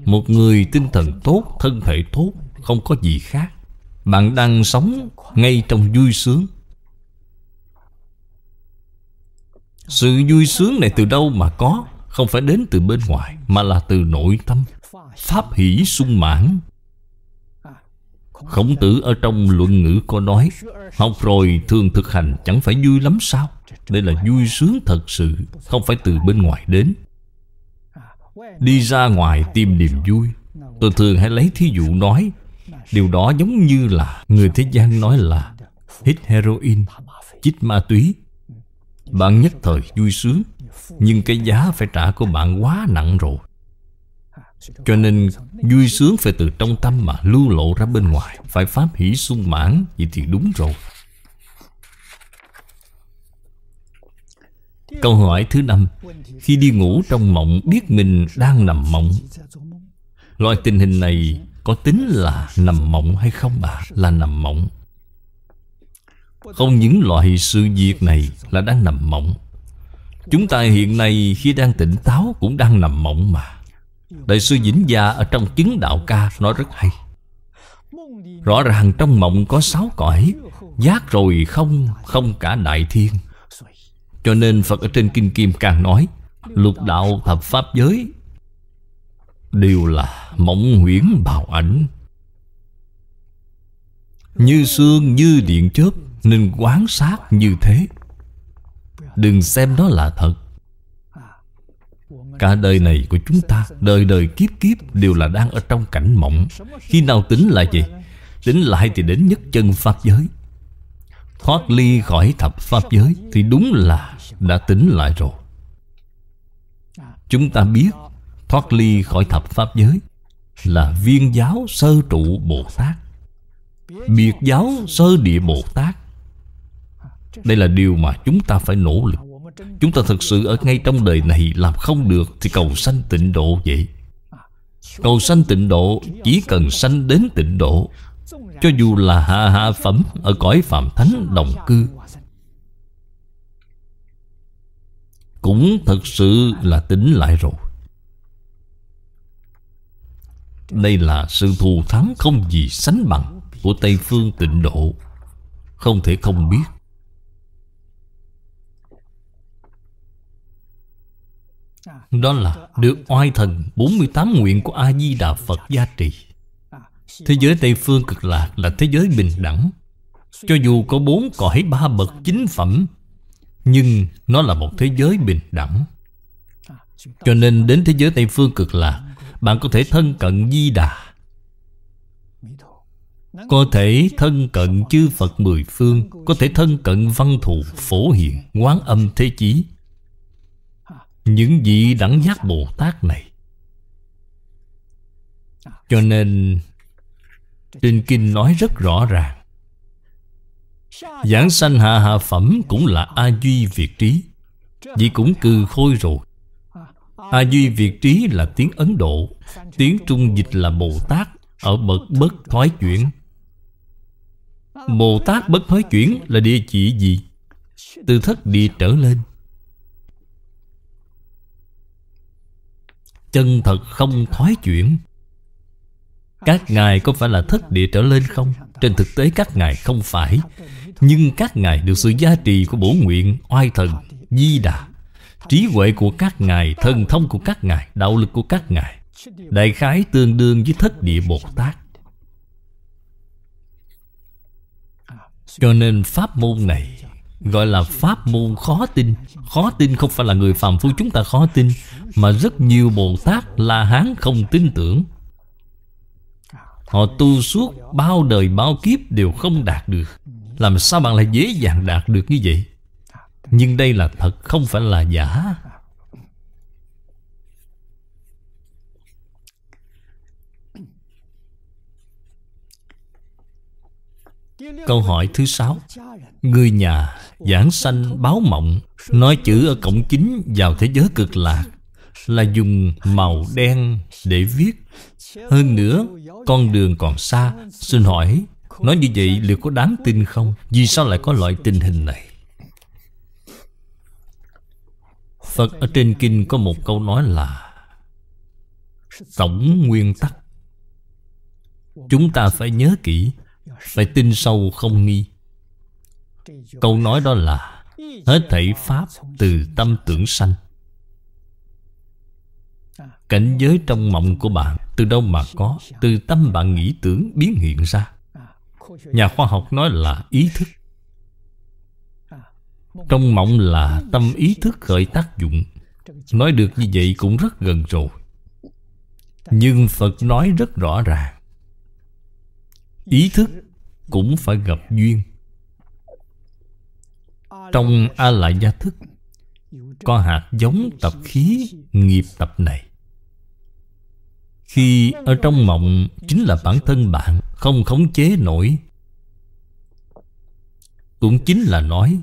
Một người tinh thần tốt Thân thể tốt Không có gì khác Bạn đang sống ngay trong vui sướng Sự vui sướng này từ đâu mà có Không phải đến từ bên ngoài Mà là từ nội tâm Pháp hỷ sung mãn Khổng tử ở trong luận ngữ có nói Học rồi thường thực hành chẳng phải vui lắm sao Đây là vui sướng thật sự Không phải từ bên ngoài đến Đi ra ngoài tìm niềm vui Tôi thường hay lấy thí dụ nói Điều đó giống như là Người thế gian nói là Hít heroin, chích ma túy Bạn nhất thời vui sướng Nhưng cái giá phải trả của bạn quá nặng rồi cho nên vui sướng phải từ trong tâm mà lưu lộ ra bên ngoài Phải pháp hỷ sung mãn Vậy thì đúng rồi Câu hỏi thứ năm Khi đi ngủ trong mộng biết mình đang nằm mộng Loại tình hình này có tính là nằm mộng hay không ạ? À? Là nằm mộng Không những loại sự việc này là đang nằm mộng Chúng ta hiện nay khi đang tỉnh táo cũng đang nằm mộng mà Đại sư Vĩnh Gia ở trong chứng đạo ca nói rất hay Rõ ràng trong mộng có sáu cõi Giác rồi không, không cả đại thiên Cho nên Phật ở trên Kinh Kim càng nói Lục đạo thập pháp giới Đều là mộng huyễn bào ảnh Như xương như điện chớp Nên quán sát như thế Đừng xem đó là thật Cả đời này của chúng ta Đời đời kiếp kiếp đều là đang ở trong cảnh mộng Khi nào tính lại gì Tính lại thì đến nhất chân Pháp giới Thoát ly khỏi thập Pháp giới Thì đúng là đã tính lại rồi Chúng ta biết Thoát ly khỏi thập Pháp giới Là viên giáo sơ trụ Bồ Tát Biệt giáo sơ địa Bồ Tát Đây là điều mà chúng ta phải nỗ lực Chúng ta thật sự ở ngay trong đời này Làm không được thì cầu sanh tịnh độ vậy Cầu sanh tịnh độ Chỉ cần sanh đến tịnh độ Cho dù là hạ hạ phẩm Ở cõi phạm thánh đồng cư Cũng thật sự là tính lại rồi Đây là sự thù thắng không gì sánh bằng Của Tây Phương tịnh độ Không thể không biết Đó là được oai thần 48 nguyện của A-di-đà Phật gia trì Thế giới Tây Phương cực lạc là thế giới bình đẳng Cho dù có bốn cõi ba bậc chính phẩm Nhưng nó là một thế giới bình đẳng Cho nên đến thế giới Tây Phương cực lạc Bạn có thể thân cận Di Đà Có thể thân cận chư Phật mười phương Có thể thân cận văn thù phổ hiện Quán âm thế chí những vị đẳng giác Bồ Tát này Cho nên Trên kinh nói rất rõ ràng Giảng sanh hạ hạ phẩm cũng là A Duy Việt Trí Vì cũng cừ khôi rồi A Duy Việt Trí là tiếng Ấn Độ Tiếng Trung dịch là Bồ Tát Ở bậc bất thoái chuyển Bồ Tát bất thoái chuyển là địa chỉ gì? Từ thất địa trở lên chân thật không thoái chuyển các ngài có phải là thất địa trở lên không? Trên thực tế các ngài không phải Nhưng các ngài được sự gia trì của bổ nguyện, oai thần, di đà Trí huệ của các ngài, thần thông của các ngài, đạo lực của các ngài Đại khái tương đương với thất địa Bồ Tát Cho nên pháp môn này Gọi là pháp môn khó tin Khó tin không phải là người phàm phu chúng ta khó tin Mà rất nhiều Bồ Tát La Hán không tin tưởng Họ tu suốt bao đời bao kiếp đều không đạt được Làm sao bạn lại dễ dàng đạt được như vậy Nhưng đây là thật không phải là giả Câu hỏi thứ sáu Người nhà giảng sanh báo mộng Nói chữ ở cổng chính vào thế giới cực lạc Là dùng màu đen để viết Hơn nữa con đường còn xa Xin hỏi Nói như vậy liệu có đáng tin không? Vì sao lại có loại tình hình này? Phật ở trên kinh có một câu nói là Tổng nguyên tắc Chúng ta phải nhớ kỹ Phải tin sâu không nghi Câu nói đó là Hết thảy Pháp từ tâm tưởng sanh Cảnh giới trong mộng của bạn Từ đâu mà có Từ tâm bạn nghĩ tưởng biến hiện ra Nhà khoa học nói là ý thức Trong mộng là tâm ý thức khởi tác dụng Nói được như vậy cũng rất gần rồi Nhưng Phật nói rất rõ ràng Ý thức cũng phải gặp duyên trong a la gia thức Có hạt giống tập khí nghiệp tập này Khi ở trong mộng Chính là bản thân bạn Không khống chế nổi Cũng chính là nói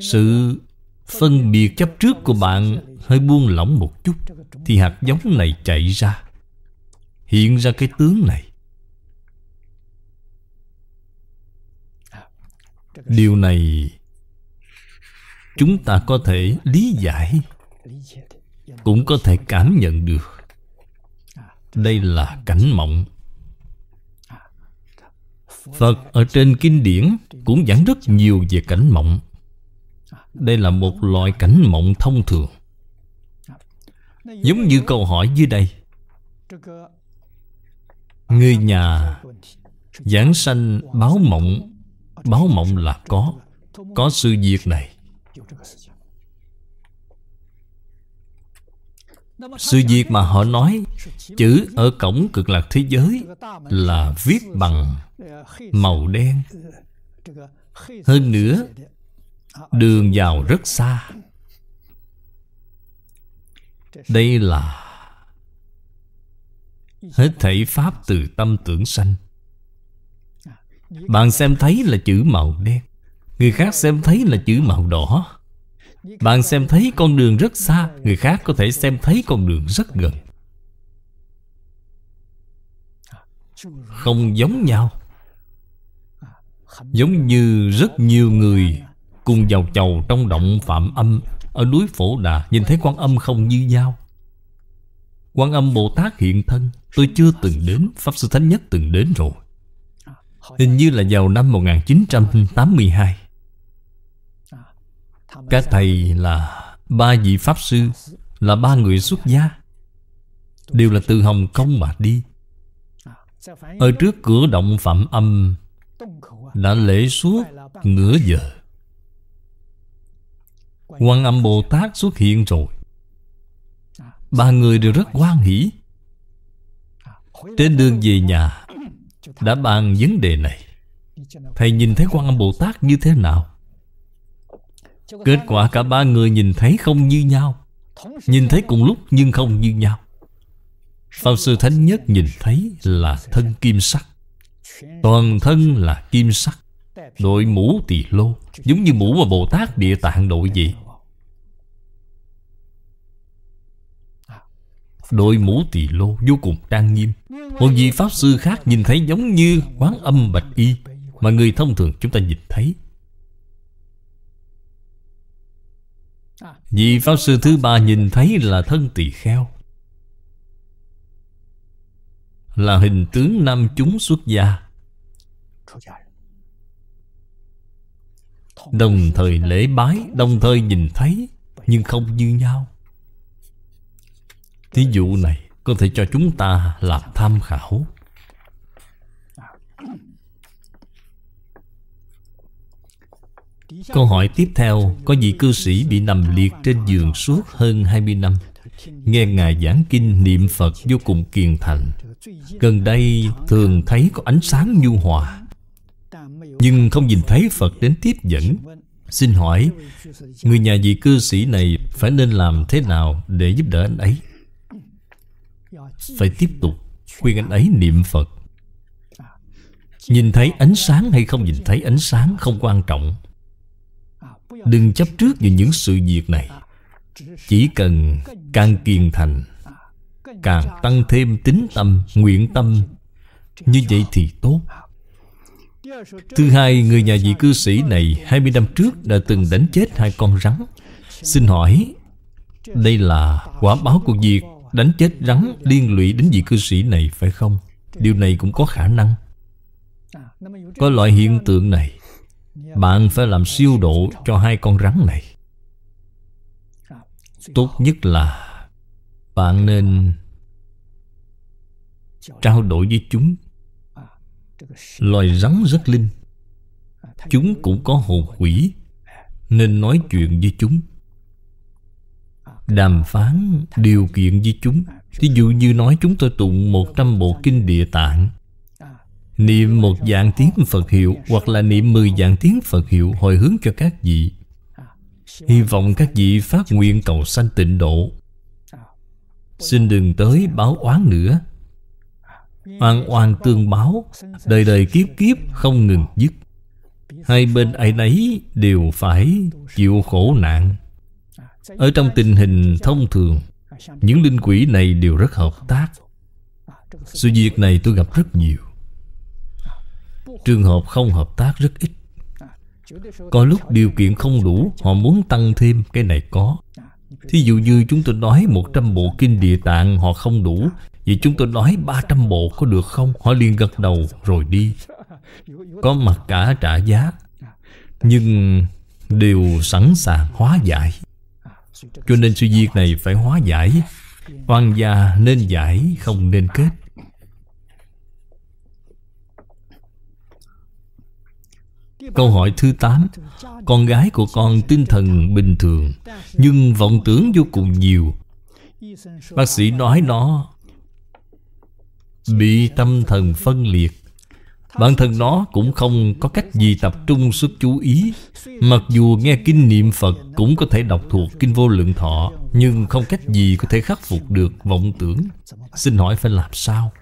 Sự phân biệt chấp trước của bạn hơi buông lỏng một chút Thì hạt giống này chạy ra Hiện ra cái tướng này điều này chúng ta có thể lý giải cũng có thể cảm nhận được à, đây là cảnh mộng à, phật ở trên kinh điển cũng giảng rất nhiều về cảnh mộng à, đây là một loại cảnh mộng thông thường giống như câu hỏi dưới đây người nhà giảng sanh báo mộng Báo mộng là có Có sự việc này Sự việc mà họ nói Chữ ở cổng cực lạc thế giới Là viết bằng màu đen Hơn nữa Đường vào rất xa Đây là Hết thảy Pháp từ tâm tưởng sanh bạn xem thấy là chữ màu đen Người khác xem thấy là chữ màu đỏ Bạn xem thấy con đường rất xa Người khác có thể xem thấy con đường rất gần Không giống nhau Giống như rất nhiều người Cùng vào chầu trong động Phạm Âm Ở núi Phổ Đà Nhìn thấy quan âm không như nhau Quan âm Bồ Tát hiện thân Tôi chưa từng đến Pháp Sư Thánh Nhất từng đến rồi Hình như là vào năm 1982 à, Các thầy là ba vị Pháp Sư Là ba người xuất gia Đều là từ Hồng Kông mà đi à, Ở trước cửa động Phạm Âm à? Đã lễ suốt nửa giờ Quan âm Bồ Tát xuất hiện rồi Ba người đều rất hoan hỷ Trên đường về nhà đã bàn vấn đề này Thầy nhìn thấy Quan Âm Bồ Tát như thế nào? Kết quả cả ba người nhìn thấy không như nhau Nhìn thấy cùng lúc nhưng không như nhau Pháp Sư Thánh Nhất nhìn thấy là thân kim sắc Toàn thân là kim sắc Đội mũ tỳ lô Giống như mũ mà Bồ Tát Địa Tạng đội vậy đôi mũ tỳ lô vô cùng trang nghiêm Một vị Pháp Sư khác nhìn thấy giống như quán âm bạch y Mà người thông thường chúng ta nhìn thấy Vị Pháp Sư thứ ba nhìn thấy là thân tỳ kheo Là hình tướng nam chúng xuất gia Đồng thời lễ bái Đồng thời nhìn thấy Nhưng không như nhau Thí dụ này có thể cho chúng ta làm tham khảo Câu hỏi tiếp theo Có vị cư sĩ bị nằm liệt trên giường suốt hơn 20 năm Nghe Ngài giảng kinh niệm Phật vô cùng kiền thành Gần đây thường thấy có ánh sáng nhu hòa Nhưng không nhìn thấy Phật đến tiếp dẫn Xin hỏi Người nhà vị cư sĩ này phải nên làm thế nào để giúp đỡ anh ấy phải tiếp tục khuyên anh ấy niệm Phật Nhìn thấy ánh sáng hay không nhìn thấy ánh sáng không quan trọng Đừng chấp trước về những sự việc này Chỉ cần càng kiên thành Càng tăng thêm tính tâm, nguyện tâm Như vậy thì tốt Thứ hai, người nhà vị cư sĩ này 20 năm trước đã từng đánh chết hai con rắn Xin hỏi Đây là quả báo của việc Đánh chết rắn liên lụy đến vị cư sĩ này phải không? Điều này cũng có khả năng Có loại hiện tượng này Bạn phải làm siêu độ cho hai con rắn này Tốt nhất là Bạn nên Trao đổi với chúng Loài rắn rất linh Chúng cũng có hồn quỷ Nên nói chuyện với chúng đàm phán điều kiện với chúng ví dụ như nói chúng tôi tụng 100 bộ kinh địa tạng Niệm một dạng tiếng Phật hiệu Hoặc là niệm 10 dạng tiếng Phật hiệu Hồi hướng cho các vị Hy vọng các vị phát nguyện cầu sanh tịnh độ Xin đừng tới báo oán nữa Oan oan tương báo Đời đời kiếp kiếp không ngừng dứt Hai bên ai nấy đều phải chịu khổ nạn ở trong tình hình thông thường Những linh quỷ này đều rất hợp tác Sự việc này tôi gặp rất nhiều Trường hợp không hợp tác rất ít Có lúc điều kiện không đủ Họ muốn tăng thêm cái này có Thí dụ như chúng tôi nói 100 bộ kinh địa tạng họ không đủ Vậy chúng tôi nói 300 bộ có được không? Họ liền gật đầu rồi đi Có mặt cả trả giá Nhưng đều sẵn sàng hóa giải cho nên sự việc này phải hóa giải Hoàng gia nên giải không nên kết Câu hỏi thứ tám, Con gái của con tinh thần bình thường Nhưng vọng tưởng vô cùng nhiều Bác sĩ nói nó Bị tâm thần phân liệt Bản thân nó cũng không có cách gì tập trung sức chú ý Mặc dù nghe kinh niệm Phật cũng có thể đọc thuộc kinh vô lượng thọ Nhưng không cách gì có thể khắc phục được vọng tưởng Xin hỏi phải làm sao?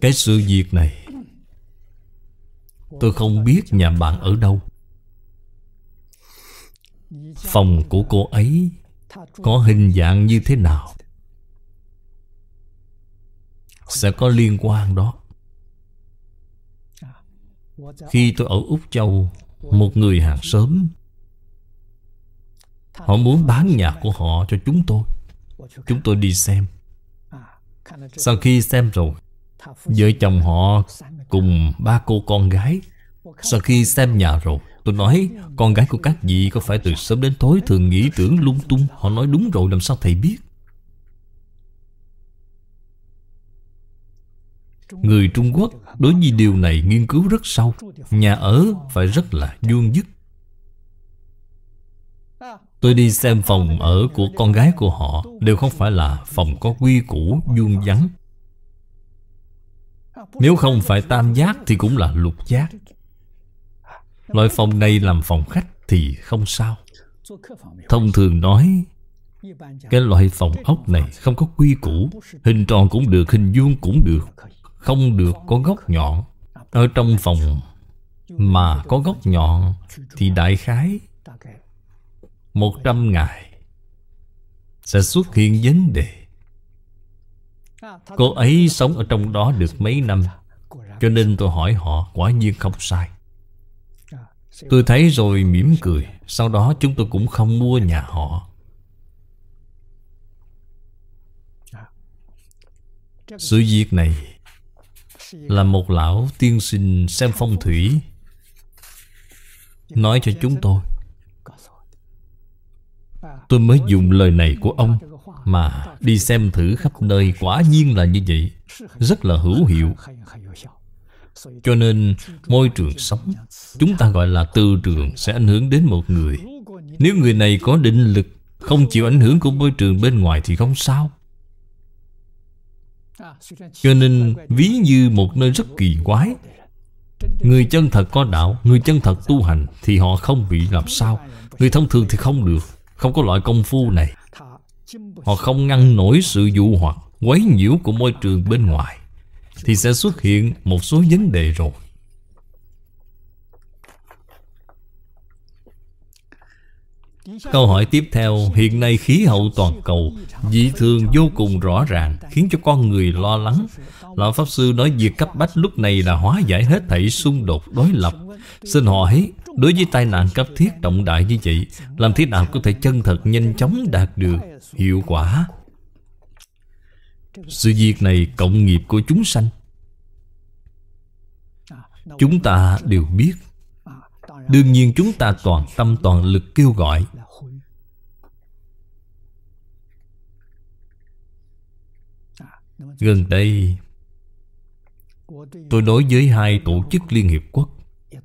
Cái sự việc này Tôi không biết nhà bạn ở đâu Phòng của cô ấy Có hình dạng như thế nào Sẽ có liên quan đó khi tôi ở Úc Châu Một người hàng xóm Họ muốn bán nhà của họ cho chúng tôi Chúng tôi đi xem Sau khi xem rồi Vợ chồng họ cùng ba cô con gái Sau khi xem nhà rồi Tôi nói con gái của các vị có phải từ sớm đến tối thường nghĩ tưởng lung tung Họ nói đúng rồi làm sao thầy biết Người Trung Quốc đối với điều này nghiên cứu rất sâu Nhà ở phải rất là vuông dứt Tôi đi xem phòng ở của con gái của họ Đều không phải là phòng có quy củ vuông vắn Nếu không phải tam giác thì cũng là lục giác Loại phòng này làm phòng khách thì không sao Thông thường nói Cái loại phòng ốc này không có quy củ Hình tròn cũng được, hình vuông cũng được không được có góc nhọn Ở trong phòng Mà có góc nhọn Thì đại khái một trăm ngày Sẽ xuất hiện vấn đề Cô ấy sống ở trong đó được mấy năm Cho nên tôi hỏi họ Quả nhiên không sai Tôi thấy rồi mỉm cười Sau đó chúng tôi cũng không mua nhà họ Sự việc này là một lão tiên sinh xem phong thủy nói cho chúng tôi tôi mới dùng lời này của ông mà đi xem thử khắp nơi quả nhiên là như vậy rất là hữu hiệu cho nên môi trường sống chúng ta gọi là tư trường sẽ ảnh hưởng đến một người nếu người này có định lực không chịu ảnh hưởng của môi trường bên ngoài thì không sao cho nên ví như một nơi rất kỳ quái Người chân thật có đạo Người chân thật tu hành Thì họ không bị làm sao Người thông thường thì không được Không có loại công phu này Họ không ngăn nổi sự dụ hoặc Quấy nhiễu của môi trường bên ngoài Thì sẽ xuất hiện một số vấn đề rồi Câu hỏi tiếp theo Hiện nay khí hậu toàn cầu Dị thường vô cùng rõ ràng Khiến cho con người lo lắng Lão Pháp Sư nói việc cấp bách lúc này là hóa giải hết thảy xung đột đối lập Xin hỏi Đối với tai nạn cấp thiết trọng đại như vậy Làm thế nào có thể chân thật nhanh chóng đạt được hiệu quả Sự việc này cộng nghiệp của chúng sanh Chúng ta đều biết Đương nhiên chúng ta toàn tâm toàn lực kêu gọi Gần đây Tôi đối với hai tổ chức Liên Hiệp Quốc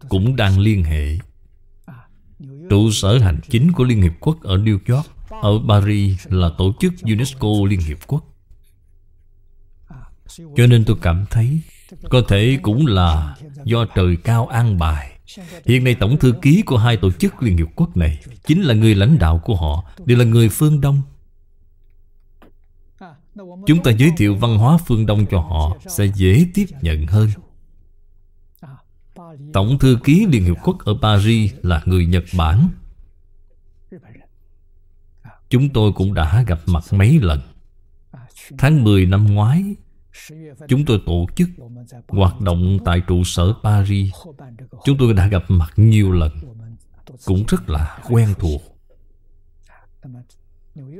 Cũng đang liên hệ Trụ sở hành chính của Liên Hiệp Quốc ở New York Ở Paris là tổ chức UNESCO Liên Hiệp Quốc Cho nên tôi cảm thấy Có thể cũng là do trời cao an bài Hiện nay tổng thư ký của hai tổ chức Liên Hiệp Quốc này Chính là người lãnh đạo của họ Đều là người phương Đông Chúng ta giới thiệu văn hóa phương Đông cho họ Sẽ dễ tiếp nhận hơn Tổng thư ký Liên Hiệp Quốc ở Paris là người Nhật Bản Chúng tôi cũng đã gặp mặt mấy lần Tháng 10 năm ngoái Chúng tôi tổ chức hoạt động tại trụ sở Paris Chúng tôi đã gặp mặt nhiều lần Cũng rất là quen thuộc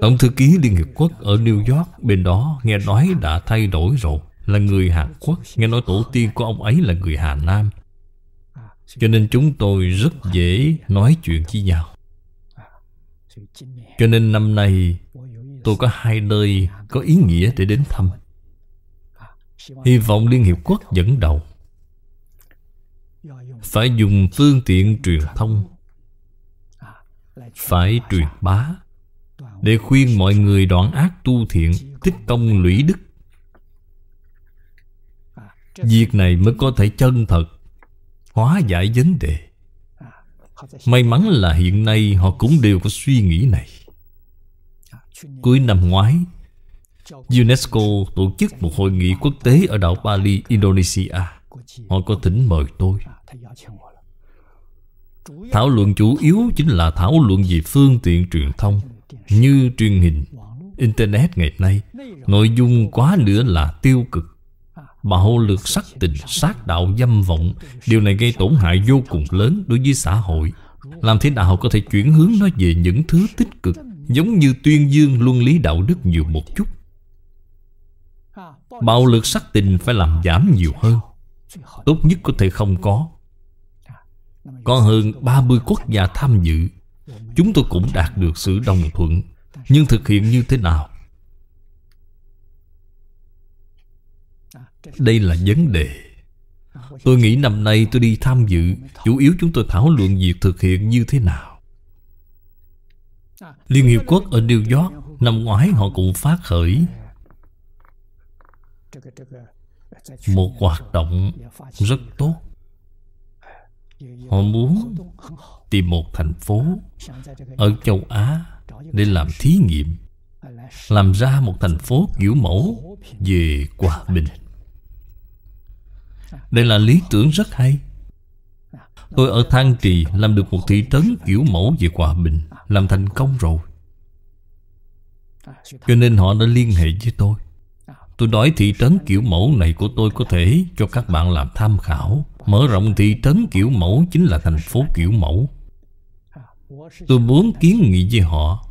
Tổng thư ký Liên Hiệp Quốc ở New York bên đó nghe nói đã thay đổi rồi Là người Hàn Quốc Nghe nói tổ tiên của ông ấy là người Hà Nam Cho nên chúng tôi rất dễ nói chuyện với nhau Cho nên năm nay tôi có hai nơi có ý nghĩa để đến thăm Hy vọng Liên Hiệp Quốc dẫn đầu Phải dùng phương tiện truyền thông Phải truyền bá để khuyên mọi người đoạn ác tu thiện tích công lũy đức việc này mới có thể chân thật hóa giải vấn đề may mắn là hiện nay họ cũng đều có suy nghĩ này cuối năm ngoái UNESCO tổ chức một hội nghị quốc tế ở đảo Bali, Indonesia Họ có thỉnh mời tôi Thảo luận chủ yếu chính là thảo luận về phương tiện truyền thông như truyền hình Internet ngày nay Nội dung quá nữa là tiêu cực Bạo lực sắc tình, sát đạo dâm vọng Điều này gây tổn hại vô cùng lớn đối với xã hội Làm thế nào có thể chuyển hướng nó về những thứ tích cực Giống như tuyên dương luân lý đạo đức nhiều một chút Bạo lực sắc tình phải làm giảm nhiều hơn Tốt nhất có thể không có Có hơn 30 quốc gia tham dự Chúng tôi cũng đạt được sự đồng thuận Nhưng thực hiện như thế nào Đây là vấn đề Tôi nghĩ năm nay tôi đi tham dự Chủ yếu chúng tôi thảo luận việc thực hiện như thế nào Liên Hiệp Quốc ở New York Năm ngoái họ cũng phát khởi Một hoạt động rất tốt Họ muốn tìm một thành phố ở châu Á để làm thí nghiệm làm ra một thành phố kiểu mẫu về hòa bình đây là lý tưởng rất hay Tôi ở Thang Trì làm được một thị trấn kiểu mẫu về hòa bình Làm thành công rồi Cho nên họ đã liên hệ với tôi Tôi nói thị trấn kiểu mẫu này của tôi có thể cho các bạn làm tham khảo Mở rộng thị trấn kiểu mẫu chính là thành phố kiểu mẫu Tôi muốn kiến nghị với họ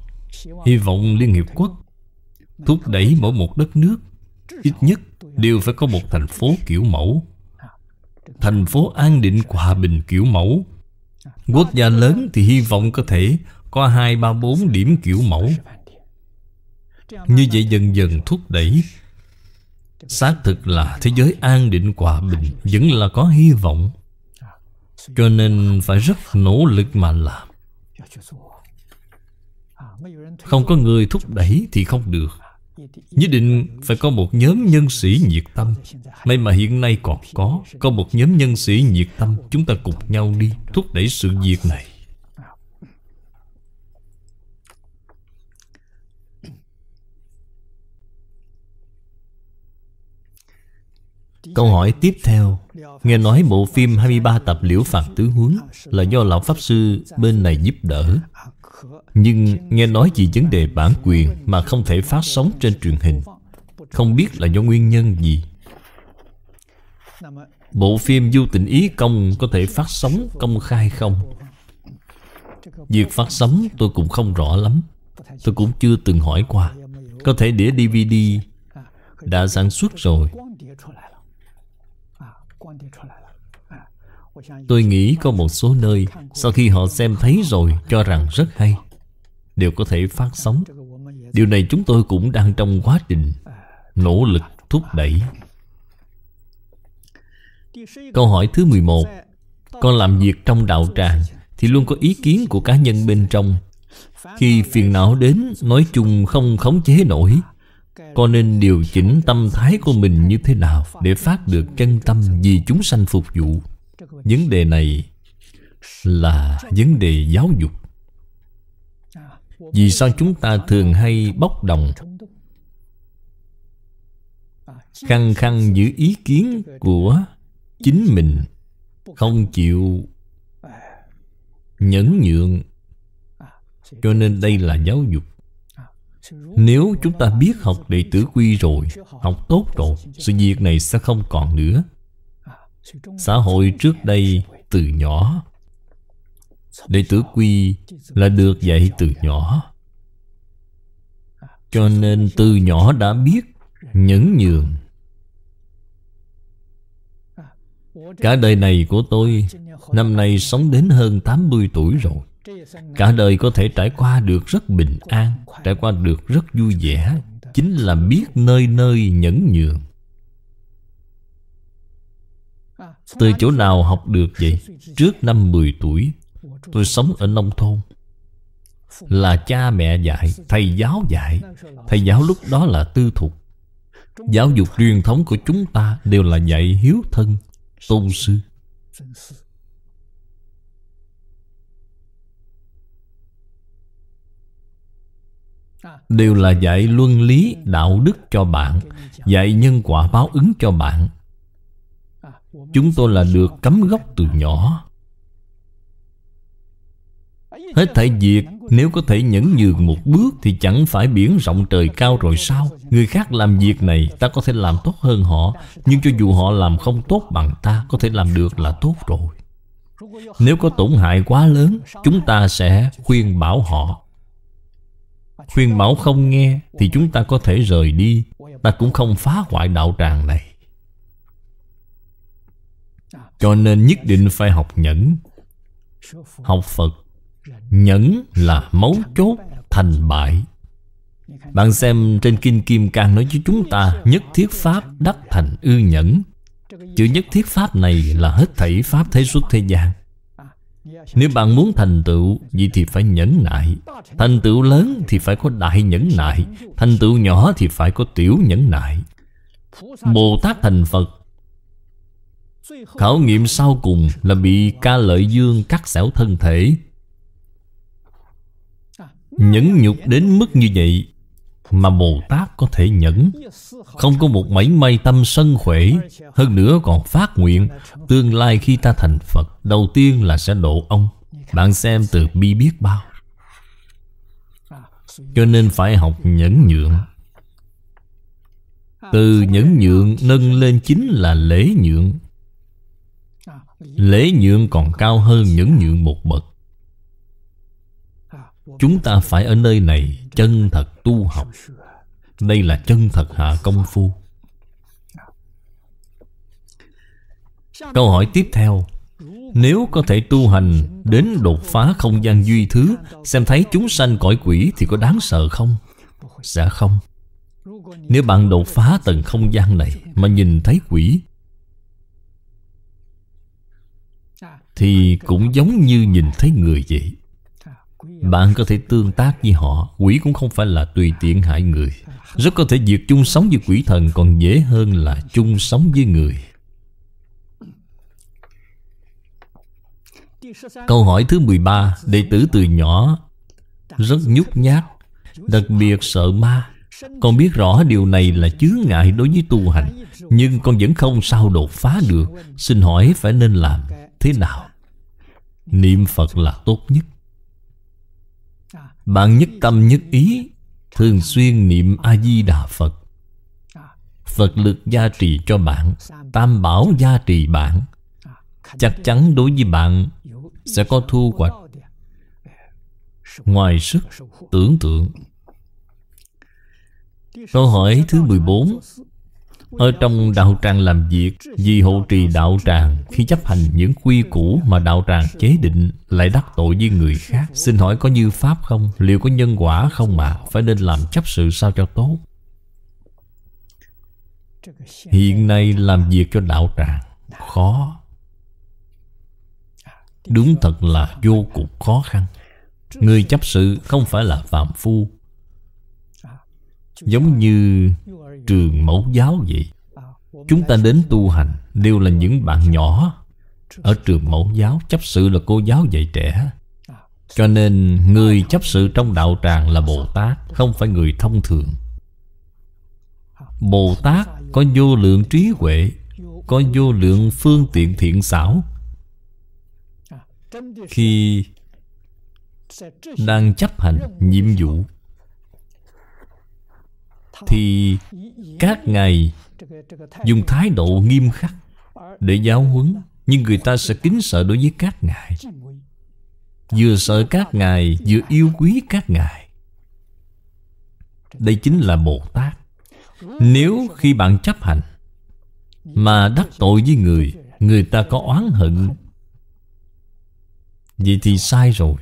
Hy vọng Liên Hiệp Quốc Thúc đẩy mỗi một đất nước Ít nhất đều phải có một thành phố kiểu mẫu Thành phố an định hòa bình kiểu mẫu Quốc gia lớn thì hy vọng có thể Có 2, 3, 4 điểm kiểu mẫu Như vậy dần dần thúc đẩy Xác thực là thế giới an định hòa bình Vẫn là có hy vọng Cho nên phải rất nỗ lực mà làm không có người thúc đẩy thì không được Nhất định phải có một nhóm nhân sĩ nhiệt tâm May mà hiện nay còn có Có một nhóm nhân sĩ nhiệt tâm Chúng ta cùng nhau đi Thúc đẩy sự việc này Câu hỏi tiếp theo Nghe nói bộ phim 23 tập Liễu Phạt Tứ Huấn Là do Lão Pháp Sư bên này giúp đỡ Nhưng nghe nói vì vấn đề bản quyền Mà không thể phát sóng trên truyền hình Không biết là do nguyên nhân gì Bộ phim Du Tịnh Ý Công có thể phát sóng công khai không? Việc phát sóng tôi cũng không rõ lắm Tôi cũng chưa từng hỏi qua Có thể đĩa DVD đã sản xuất rồi À, tôi nghĩ có một số nơi Sau khi họ xem thấy rồi cho rằng rất hay Đều có thể phát sóng Điều này chúng tôi cũng đang trong quá trình à, Nỗ lực thúc đẩy Câu hỏi thứ 11 Con làm việc trong đạo tràng Thì luôn có ý kiến của cá nhân bên trong Khi phiền não đến Nói chung không khống chế nổi con nên điều chỉnh tâm thái của mình như thế nào để phát được chân tâm vì chúng sanh phục vụ vấn đề này là vấn đề giáo dục vì sao chúng ta thường hay bốc đồng khăng khăng giữ ý kiến của chính mình không chịu nhẫn nhượng cho nên đây là giáo dục nếu chúng ta biết học đệ tử quy rồi Học tốt rồi Sự việc này sẽ không còn nữa Xã hội trước đây từ nhỏ Đệ tử quy là được dạy từ nhỏ Cho nên từ nhỏ đã biết Nhẫn nhường Cả đời này của tôi Năm nay sống đến hơn 80 tuổi rồi cả đời có thể trải qua được rất bình an trải qua được rất vui vẻ chính là biết nơi nơi nhẫn nhường từ chỗ nào học được vậy trước năm 10 tuổi tôi sống ở nông thôn là cha mẹ dạy thầy giáo dạy thầy giáo lúc đó là tư thục giáo dục truyền thống của chúng ta đều là dạy hiếu thân tôn sư đều là dạy luân lý đạo đức cho bạn dạy nhân quả báo ứng cho bạn chúng tôi là được cấm gốc từ nhỏ hết thảy việc nếu có thể nhẫn nhường một bước thì chẳng phải biển rộng trời cao rồi sao người khác làm việc này ta có thể làm tốt hơn họ nhưng cho dù họ làm không tốt bằng ta có thể làm được là tốt rồi nếu có tổn hại quá lớn chúng ta sẽ khuyên bảo họ Khuyên bảo không nghe Thì chúng ta có thể rời đi Ta cũng không phá hoại đạo tràng này Cho nên nhất định phải học nhẫn Học Phật Nhẫn là mấu chốt thành bại Bạn xem trên Kinh Kim Cang nói với chúng ta Nhất thiết Pháp đắc thành ư nhẫn Chữ nhất thiết Pháp này là hết thảy Pháp thế xuất thế gian nếu bạn muốn thành tựu gì thì phải nhẫn nại Thành tựu lớn thì phải có đại nhẫn nại Thành tựu nhỏ thì phải có tiểu nhẫn nại Bồ Tát thành Phật Khảo nghiệm sau cùng là bị ca lợi dương cắt xẻo thân thể Nhẫn nhục đến mức như vậy mà Bồ Tát có thể nhẫn Không có một mảy may tâm sân khỏe Hơn nữa còn phát nguyện Tương lai khi ta thành Phật Đầu tiên là sẽ độ ông Bạn xem từ bi biết bao Cho nên phải học nhẫn nhượng Từ nhẫn nhượng nâng lên chính là lễ nhượng Lễ nhượng còn cao hơn nhẫn nhượng một bậc Chúng ta phải ở nơi này chân thật tu học Đây là chân thật hạ công phu Câu hỏi tiếp theo Nếu có thể tu hành đến đột phá không gian duy thứ Xem thấy chúng sanh cõi quỷ thì có đáng sợ không? Sẽ dạ không Nếu bạn đột phá tầng không gian này mà nhìn thấy quỷ Thì cũng giống như nhìn thấy người vậy bạn có thể tương tác với họ Quỷ cũng không phải là tùy tiện hại người Rất có thể việc chung sống với quỷ thần Còn dễ hơn là chung sống với người Câu hỏi thứ 13 Đệ tử từ nhỏ Rất nhút nhát Đặc biệt sợ ma Con biết rõ điều này là chướng ngại đối với tu hành Nhưng con vẫn không sao đột phá được Xin hỏi phải nên làm thế nào Niệm Phật là tốt nhất bạn nhất tâm nhất ý Thường xuyên niệm A-di-đà Phật Phật lực gia trì cho bạn Tam bảo gia trì bạn Chắc chắn đối với bạn Sẽ có thu hoạch Ngoài sức tưởng tượng Câu hỏi thứ 14 ở trong đạo tràng làm việc Vì hộ trì đạo tràng Khi chấp hành những quy củ mà đạo tràng chế định Lại đắc tội với người khác Xin hỏi có như Pháp không? Liệu có nhân quả không mà Phải nên làm chấp sự sao cho tốt Hiện nay làm việc cho đạo tràng Khó Đúng thật là vô cùng khó khăn Người chấp sự không phải là phạm phu Giống như trường mẫu giáo vậy Chúng ta đến tu hành đều là những bạn nhỏ Ở trường mẫu giáo chấp sự là cô giáo dạy trẻ Cho nên người chấp sự trong đạo tràng là Bồ Tát Không phải người thông thường Bồ Tát có vô lượng trí huệ Có vô lượng phương tiện thiện xảo Khi đang chấp hành nhiệm vụ Thì các ngài dùng thái độ nghiêm khắc để giáo huấn nhưng người ta sẽ kính sợ đối với các ngài vừa sợ các ngài vừa yêu quý các ngài đây chính là bồ tát nếu khi bạn chấp hành mà đắc tội với người người ta có oán hận vậy thì sai rồi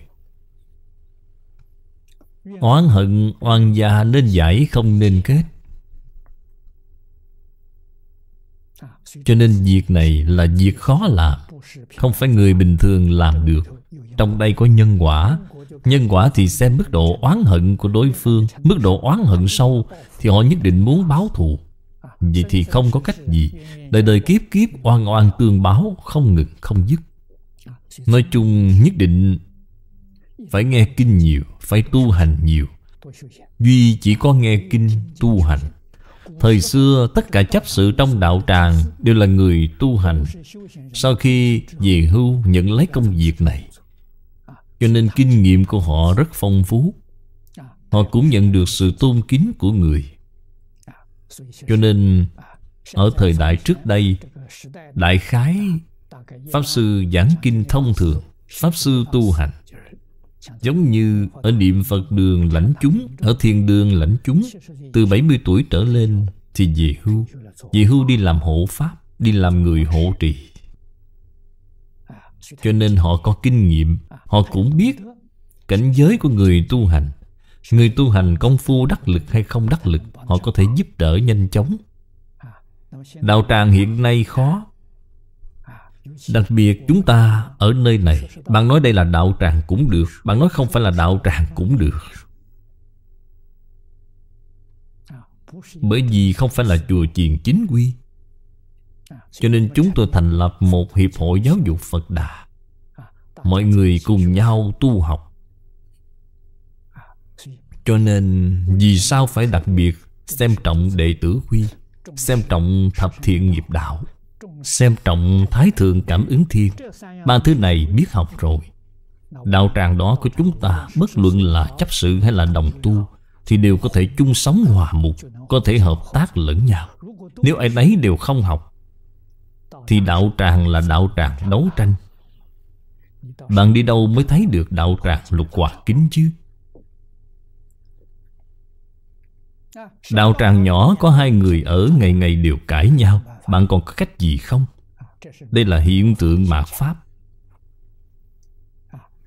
oán hận oan gia nên giải không nên kết Cho nên việc này là việc khó làm Không phải người bình thường làm được Trong đây có nhân quả Nhân quả thì xem mức độ oán hận của đối phương Mức độ oán hận sâu Thì họ nhất định muốn báo thù Vậy thì không có cách gì Đời đời kiếp kiếp oan oan tương báo Không ngừng không dứt Nói chung nhất định Phải nghe kinh nhiều Phải tu hành nhiều Duy chỉ có nghe kinh tu hành Thời xưa tất cả chấp sự trong đạo tràng Đều là người tu hành Sau khi về hưu nhận lấy công việc này Cho nên kinh nghiệm của họ rất phong phú Họ cũng nhận được sự tôn kính của người Cho nên Ở thời đại trước đây Đại khái Pháp sư giảng kinh thông thường Pháp sư tu hành Giống như ở niệm Phật đường lãnh chúng Ở thiên đường lãnh chúng Từ 70 tuổi trở lên thì về hưu Về hưu đi làm hộ pháp Đi làm người hộ trì Cho nên họ có kinh nghiệm Họ cũng biết cảnh giới của người tu hành Người tu hành công phu đắc lực hay không đắc lực Họ có thể giúp đỡ nhanh chóng Đạo tràng hiện nay khó Đặc biệt chúng ta ở nơi này Bạn nói đây là đạo tràng cũng được Bạn nói không phải là đạo tràng cũng được Bởi vì không phải là chùa chiền chính quy Cho nên chúng tôi thành lập một hiệp hội giáo dục Phật Đà Mọi người cùng nhau tu học Cho nên vì sao phải đặc biệt Xem trọng đệ tử quy Xem trọng thập thiện nghiệp đạo Xem trọng Thái Thượng Cảm ứng Thiên Ba thứ này biết học rồi Đạo tràng đó của chúng ta Bất luận là chấp sự hay là đồng tu Thì đều có thể chung sống hòa mục Có thể hợp tác lẫn nhau Nếu ai nấy đều không học Thì đạo tràng là đạo tràng đấu tranh Bạn đi đâu mới thấy được đạo tràng lục quả kính chứ Đạo tràng nhỏ có hai người ở ngày ngày đều cãi nhau bạn còn có cách gì không? Đây là hiện tượng mạt Pháp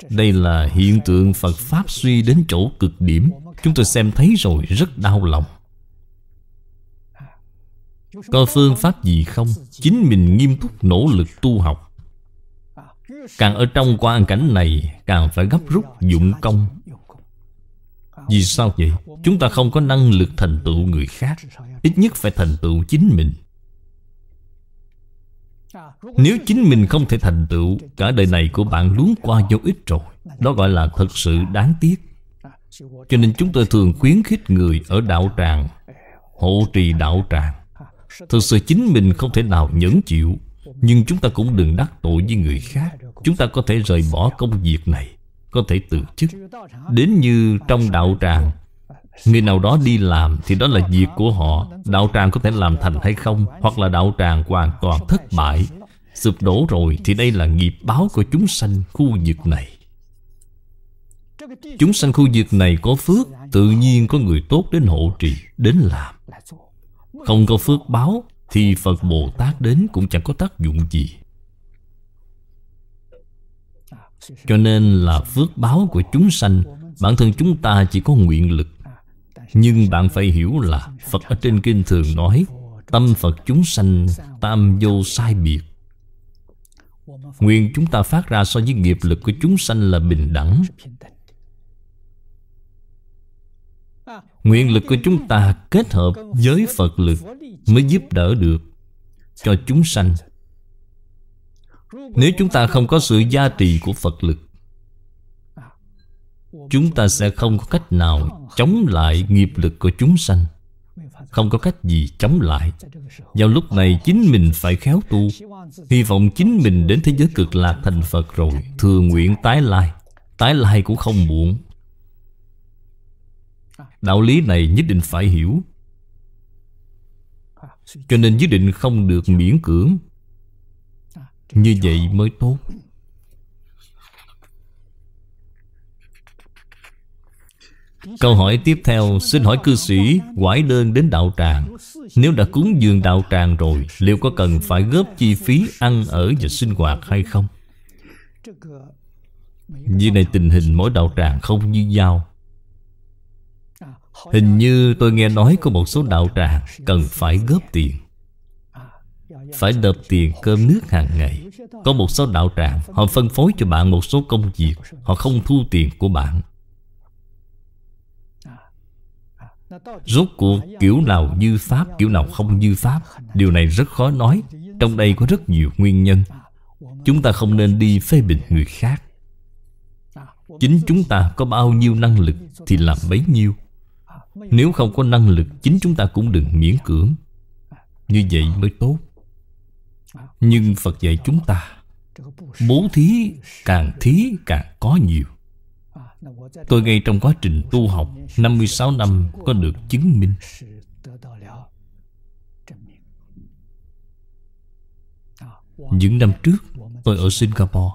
Đây là hiện tượng Phật Pháp suy đến chỗ cực điểm Chúng tôi xem thấy rồi rất đau lòng Có phương pháp gì không? Chính mình nghiêm túc nỗ lực tu học Càng ở trong quan cảnh này Càng phải gấp rút dụng công Vì sao vậy? Chúng ta không có năng lực thành tựu người khác Ít nhất phải thành tựu chính mình nếu chính mình không thể thành tựu Cả đời này của bạn luống qua vô ích rồi Đó gọi là thật sự đáng tiếc Cho nên chúng tôi thường khuyến khích người ở đạo tràng Hộ trì đạo tràng Thực sự chính mình không thể nào nhẫn chịu Nhưng chúng ta cũng đừng đắc tội với người khác Chúng ta có thể rời bỏ công việc này Có thể từ chức Đến như trong đạo tràng Người nào đó đi làm thì đó là việc của họ Đạo tràng có thể làm thành hay không Hoặc là đạo tràng hoàn toàn thất bại Sụp đổ rồi thì đây là nghiệp báo của chúng sanh khu vực này Chúng sanh khu vực này có phước Tự nhiên có người tốt đến hộ trì, đến làm Không có phước báo Thì Phật Bồ Tát đến cũng chẳng có tác dụng gì Cho nên là phước báo của chúng sanh Bản thân chúng ta chỉ có nguyện lực Nhưng bạn phải hiểu là Phật ở trên kinh thường nói Tâm Phật chúng sanh tam vô sai biệt Nguyện chúng ta phát ra so với nghiệp lực của chúng sanh là bình đẳng Nguyện lực của chúng ta kết hợp với Phật lực Mới giúp đỡ được cho chúng sanh Nếu chúng ta không có sự gia trì của Phật lực Chúng ta sẽ không có cách nào chống lại nghiệp lực của chúng sanh không có cách gì chống lại Vào lúc này chính mình phải khéo tu Hy vọng chính mình đến thế giới cực lạc thành Phật rồi Thừa nguyện tái lai Tái lai cũng không muộn Đạo lý này nhất định phải hiểu Cho nên nhất định không được miễn cưỡng Như vậy mới tốt Câu hỏi tiếp theo Xin hỏi cư sĩ quải đơn đến đạo tràng Nếu đã cúng dường đạo tràng rồi Liệu có cần phải góp chi phí ăn ở và sinh hoạt hay không? Như này tình hình mỗi đạo tràng không như nhau Hình như tôi nghe nói có một số đạo tràng Cần phải góp tiền Phải đập tiền cơm nước hàng ngày Có một số đạo tràng Họ phân phối cho bạn một số công việc Họ không thu tiền của bạn Rốt cuộc kiểu nào như Pháp Kiểu nào không như Pháp Điều này rất khó nói Trong đây có rất nhiều nguyên nhân Chúng ta không nên đi phê bình người khác Chính chúng ta có bao nhiêu năng lực Thì làm bấy nhiêu Nếu không có năng lực Chính chúng ta cũng đừng miễn cưỡng Như vậy mới tốt Nhưng Phật dạy chúng ta Bố thí càng thí càng có nhiều Tôi ngay trong quá trình tu học 56 năm có được chứng minh Những năm trước tôi ở Singapore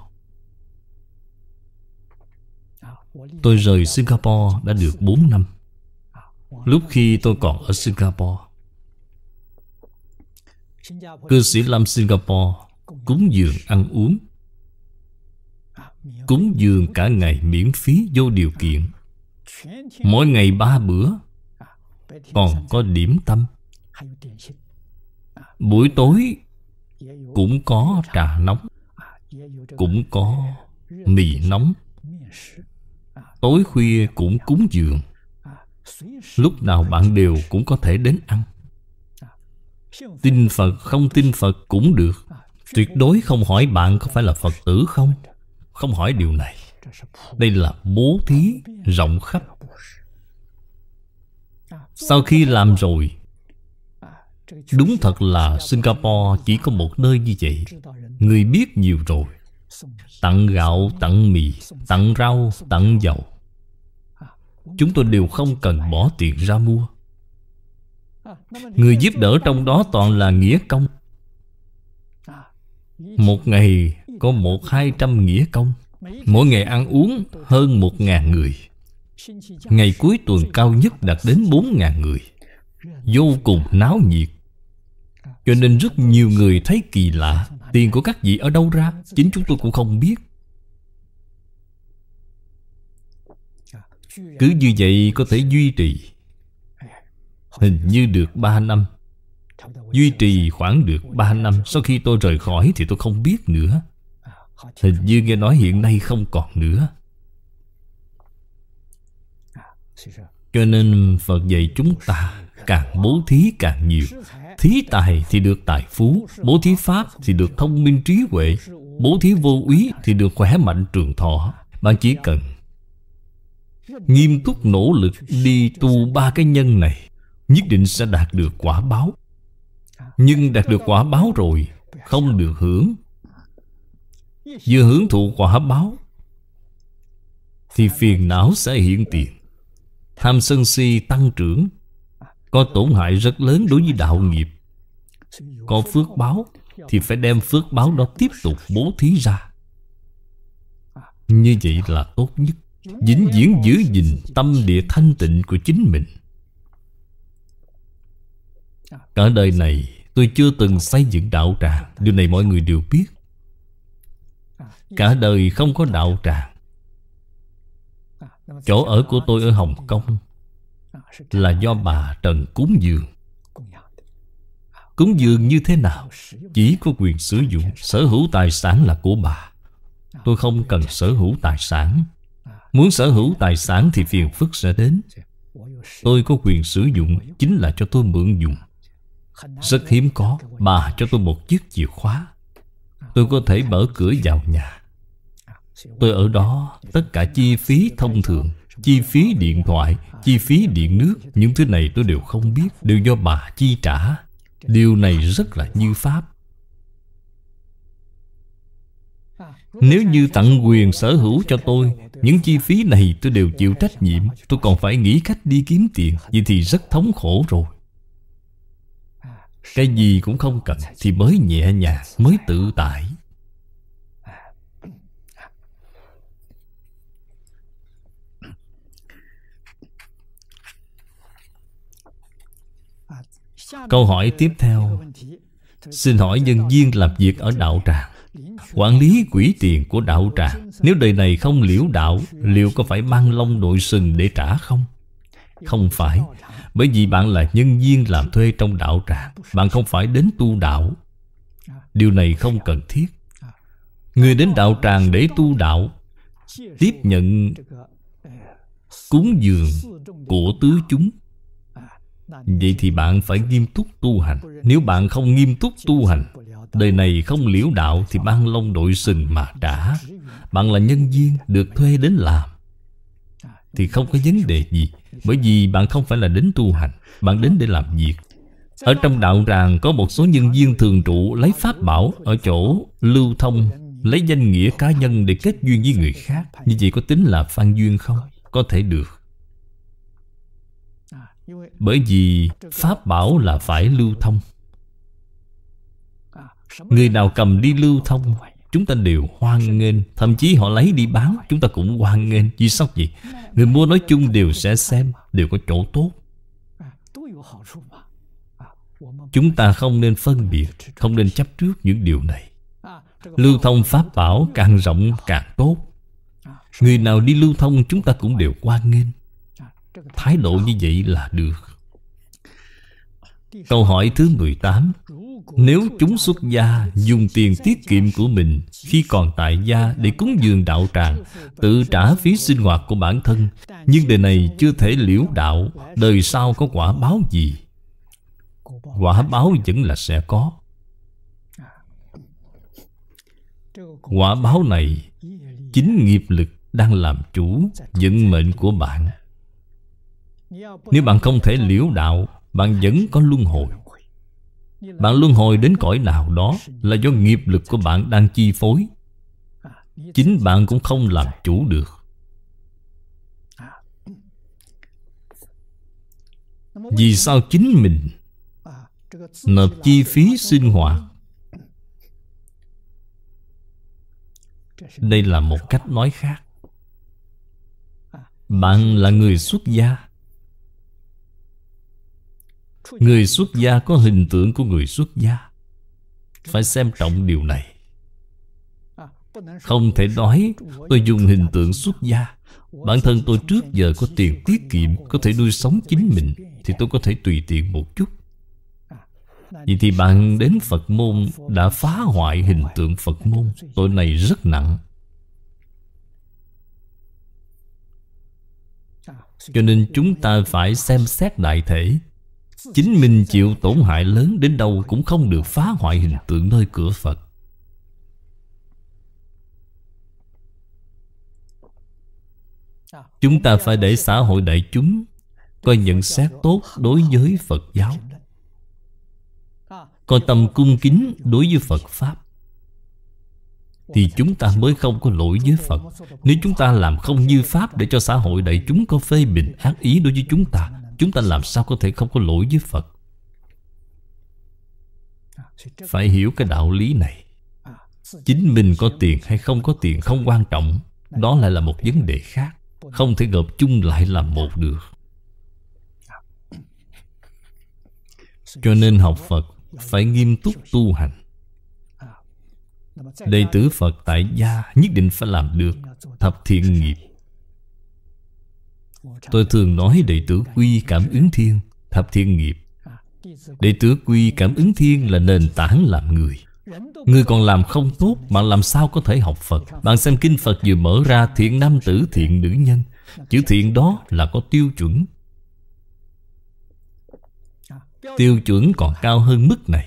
Tôi rời Singapore đã được 4 năm Lúc khi tôi còn ở Singapore Cư sĩ Lam Singapore cúng dường ăn uống Cúng dường cả ngày miễn phí vô điều kiện Mỗi ngày ba bữa Còn có điểm tâm Buổi tối Cũng có trà nóng Cũng có mì nóng Tối khuya cũng cúng dường Lúc nào bạn đều cũng có thể đến ăn Tin Phật không tin Phật cũng được Tuyệt đối không hỏi bạn có phải là Phật tử không không hỏi điều này Đây là bố thí rộng khắp Sau khi làm rồi Đúng thật là Singapore chỉ có một nơi như vậy Người biết nhiều rồi Tặng gạo, tặng mì, tặng rau, tặng dầu Chúng tôi đều không cần bỏ tiền ra mua Người giúp đỡ trong đó toàn là nghĩa công Một ngày có một hai trăm nghĩa công Mỗi ngày ăn uống hơn một ngàn người Ngày cuối tuần cao nhất đạt đến bốn ngàn người Vô cùng náo nhiệt Cho nên rất nhiều người thấy kỳ lạ Tiền của các vị ở đâu ra Chính chúng tôi cũng không biết Cứ như vậy có thể duy trì Hình như được ba năm Duy trì khoảng được ba năm Sau khi tôi rời khỏi thì tôi không biết nữa Hình như nghe nói hiện nay không còn nữa à, Cho nên Phật dạy chúng ta Càng bố thí càng nhiều Thí tài thì được tài phú Bố thí pháp thì được thông minh trí huệ Bố thí vô úy thì được khỏe mạnh trường thọ Bạn chỉ cần Nghiêm túc nỗ lực đi tu ba cái nhân này Nhất định sẽ đạt được quả báo à, Nhưng đạt được quả báo rồi Không được hưởng Vừa hưởng thụ quả báo Thì phiền não sẽ hiện tiền Tham sân si tăng trưởng Có tổn hại rất lớn đối với đạo nghiệp Có phước báo Thì phải đem phước báo đó tiếp tục bố thí ra Như vậy là tốt nhất vĩnh viễn giữ gìn tâm địa thanh tịnh của chính mình Cả đời này tôi chưa từng xây dựng đạo tràng Điều này mọi người đều biết Cả đời không có đạo tràng Chỗ ở của tôi ở Hồng Kông Là do bà Trần cúng dường Cúng dường như thế nào Chỉ có quyền sử dụng Sở hữu tài sản là của bà Tôi không cần sở hữu tài sản Muốn sở hữu tài sản thì phiền phức sẽ đến Tôi có quyền sử dụng Chính là cho tôi mượn dùng Rất hiếm có Bà cho tôi một chiếc chìa khóa Tôi có thể mở cửa vào nhà Tôi ở đó tất cả chi phí thông thường Chi phí điện thoại, chi phí điện nước Những thứ này tôi đều không biết Đều do bà chi trả Điều này rất là như Pháp Nếu như tặng quyền sở hữu cho tôi Những chi phí này tôi đều chịu trách nhiệm Tôi còn phải nghĩ cách đi kiếm tiền Vậy thì rất thống khổ rồi Cái gì cũng không cần Thì mới nhẹ nhàng, mới tự tại Câu hỏi tiếp theo Xin hỏi nhân viên làm việc ở đạo tràng Quản lý quỹ tiền của đạo tràng Nếu đời này không liễu đạo Liệu có phải mang lông nội sừng để trả không? Không phải Bởi vì bạn là nhân viên làm thuê trong đạo tràng Bạn không phải đến tu đạo Điều này không cần thiết Người đến đạo tràng để tu đạo Tiếp nhận Cúng dường của tứ chúng Vậy thì bạn phải nghiêm túc tu hành Nếu bạn không nghiêm túc tu hành Đời này không liễu đạo Thì ban lông đội sừng mà trả Bạn là nhân viên được thuê đến làm Thì không có vấn đề gì Bởi vì bạn không phải là đến tu hành Bạn đến để làm việc Ở trong đạo ràng có một số nhân viên thường trụ Lấy pháp bảo ở chỗ lưu thông Lấy danh nghĩa cá nhân để kết duyên với người khác Như vậy có tính là phan duyên không? Có thể được bởi vì Pháp bảo là phải lưu thông Người nào cầm đi lưu thông Chúng ta đều hoan nghênh Thậm chí họ lấy đi bán Chúng ta cũng hoan nghênh Vì sao vậy? Người mua nói chung đều sẽ xem Đều có chỗ tốt Chúng ta không nên phân biệt Không nên chấp trước những điều này Lưu thông pháp bảo càng rộng càng tốt Người nào đi lưu thông chúng ta cũng đều quan nghênh Thái độ như vậy là được Câu hỏi thứ 18 Nếu chúng xuất gia dùng tiền tiết kiệm của mình Khi còn tại gia để cúng dường đạo tràng Tự trả phí sinh hoạt của bản thân Nhưng đời này chưa thể liễu đạo Đời sau có quả báo gì Quả báo vẫn là sẽ có Quả báo này Chính nghiệp lực đang làm chủ vận mệnh của bạn Nếu bạn không thể liễu đạo bạn vẫn có luân hồi Bạn luân hồi đến cõi nào đó Là do nghiệp lực của bạn đang chi phối Chính bạn cũng không làm chủ được Vì sao chính mình Nộp chi phí sinh hoạt Đây là một cách nói khác Bạn là người xuất gia Người xuất gia có hình tượng của người xuất gia Phải xem trọng điều này Không thể nói tôi dùng hình tượng xuất gia Bản thân tôi trước giờ có tiền tiết kiệm Có thể nuôi sống chính mình Thì tôi có thể tùy tiện một chút Vậy thì bạn đến Phật môn Đã phá hoại hình tượng Phật môn Tội này rất nặng Cho nên chúng ta phải xem xét đại thể Chính mình chịu tổn hại lớn đến đâu Cũng không được phá hoại hình tượng nơi cửa Phật Chúng ta phải để xã hội đại chúng Coi nhận xét tốt đối với Phật giáo có tâm cung kính đối với Phật Pháp Thì chúng ta mới không có lỗi với Phật Nếu chúng ta làm không như Pháp Để cho xã hội đại chúng có phê bình ác ý đối với chúng ta Chúng ta làm sao có thể không có lỗi với Phật Phải hiểu cái đạo lý này Chính mình có tiền hay không có tiền không quan trọng Đó lại là một vấn đề khác Không thể gộp chung lại làm một được Cho nên học Phật phải nghiêm túc tu hành Đệ tử Phật tại gia nhất định phải làm được Thập thiện nghiệp Tôi thường nói đệ tử quy cảm ứng thiên Thập thiên nghiệp Đệ tử quy cảm ứng thiên là nền tảng làm người Người còn làm không tốt Bạn làm sao có thể học Phật Bạn xem kinh Phật vừa mở ra thiện nam tử thiện nữ nhân Chữ thiện đó là có tiêu chuẩn Tiêu chuẩn còn cao hơn mức này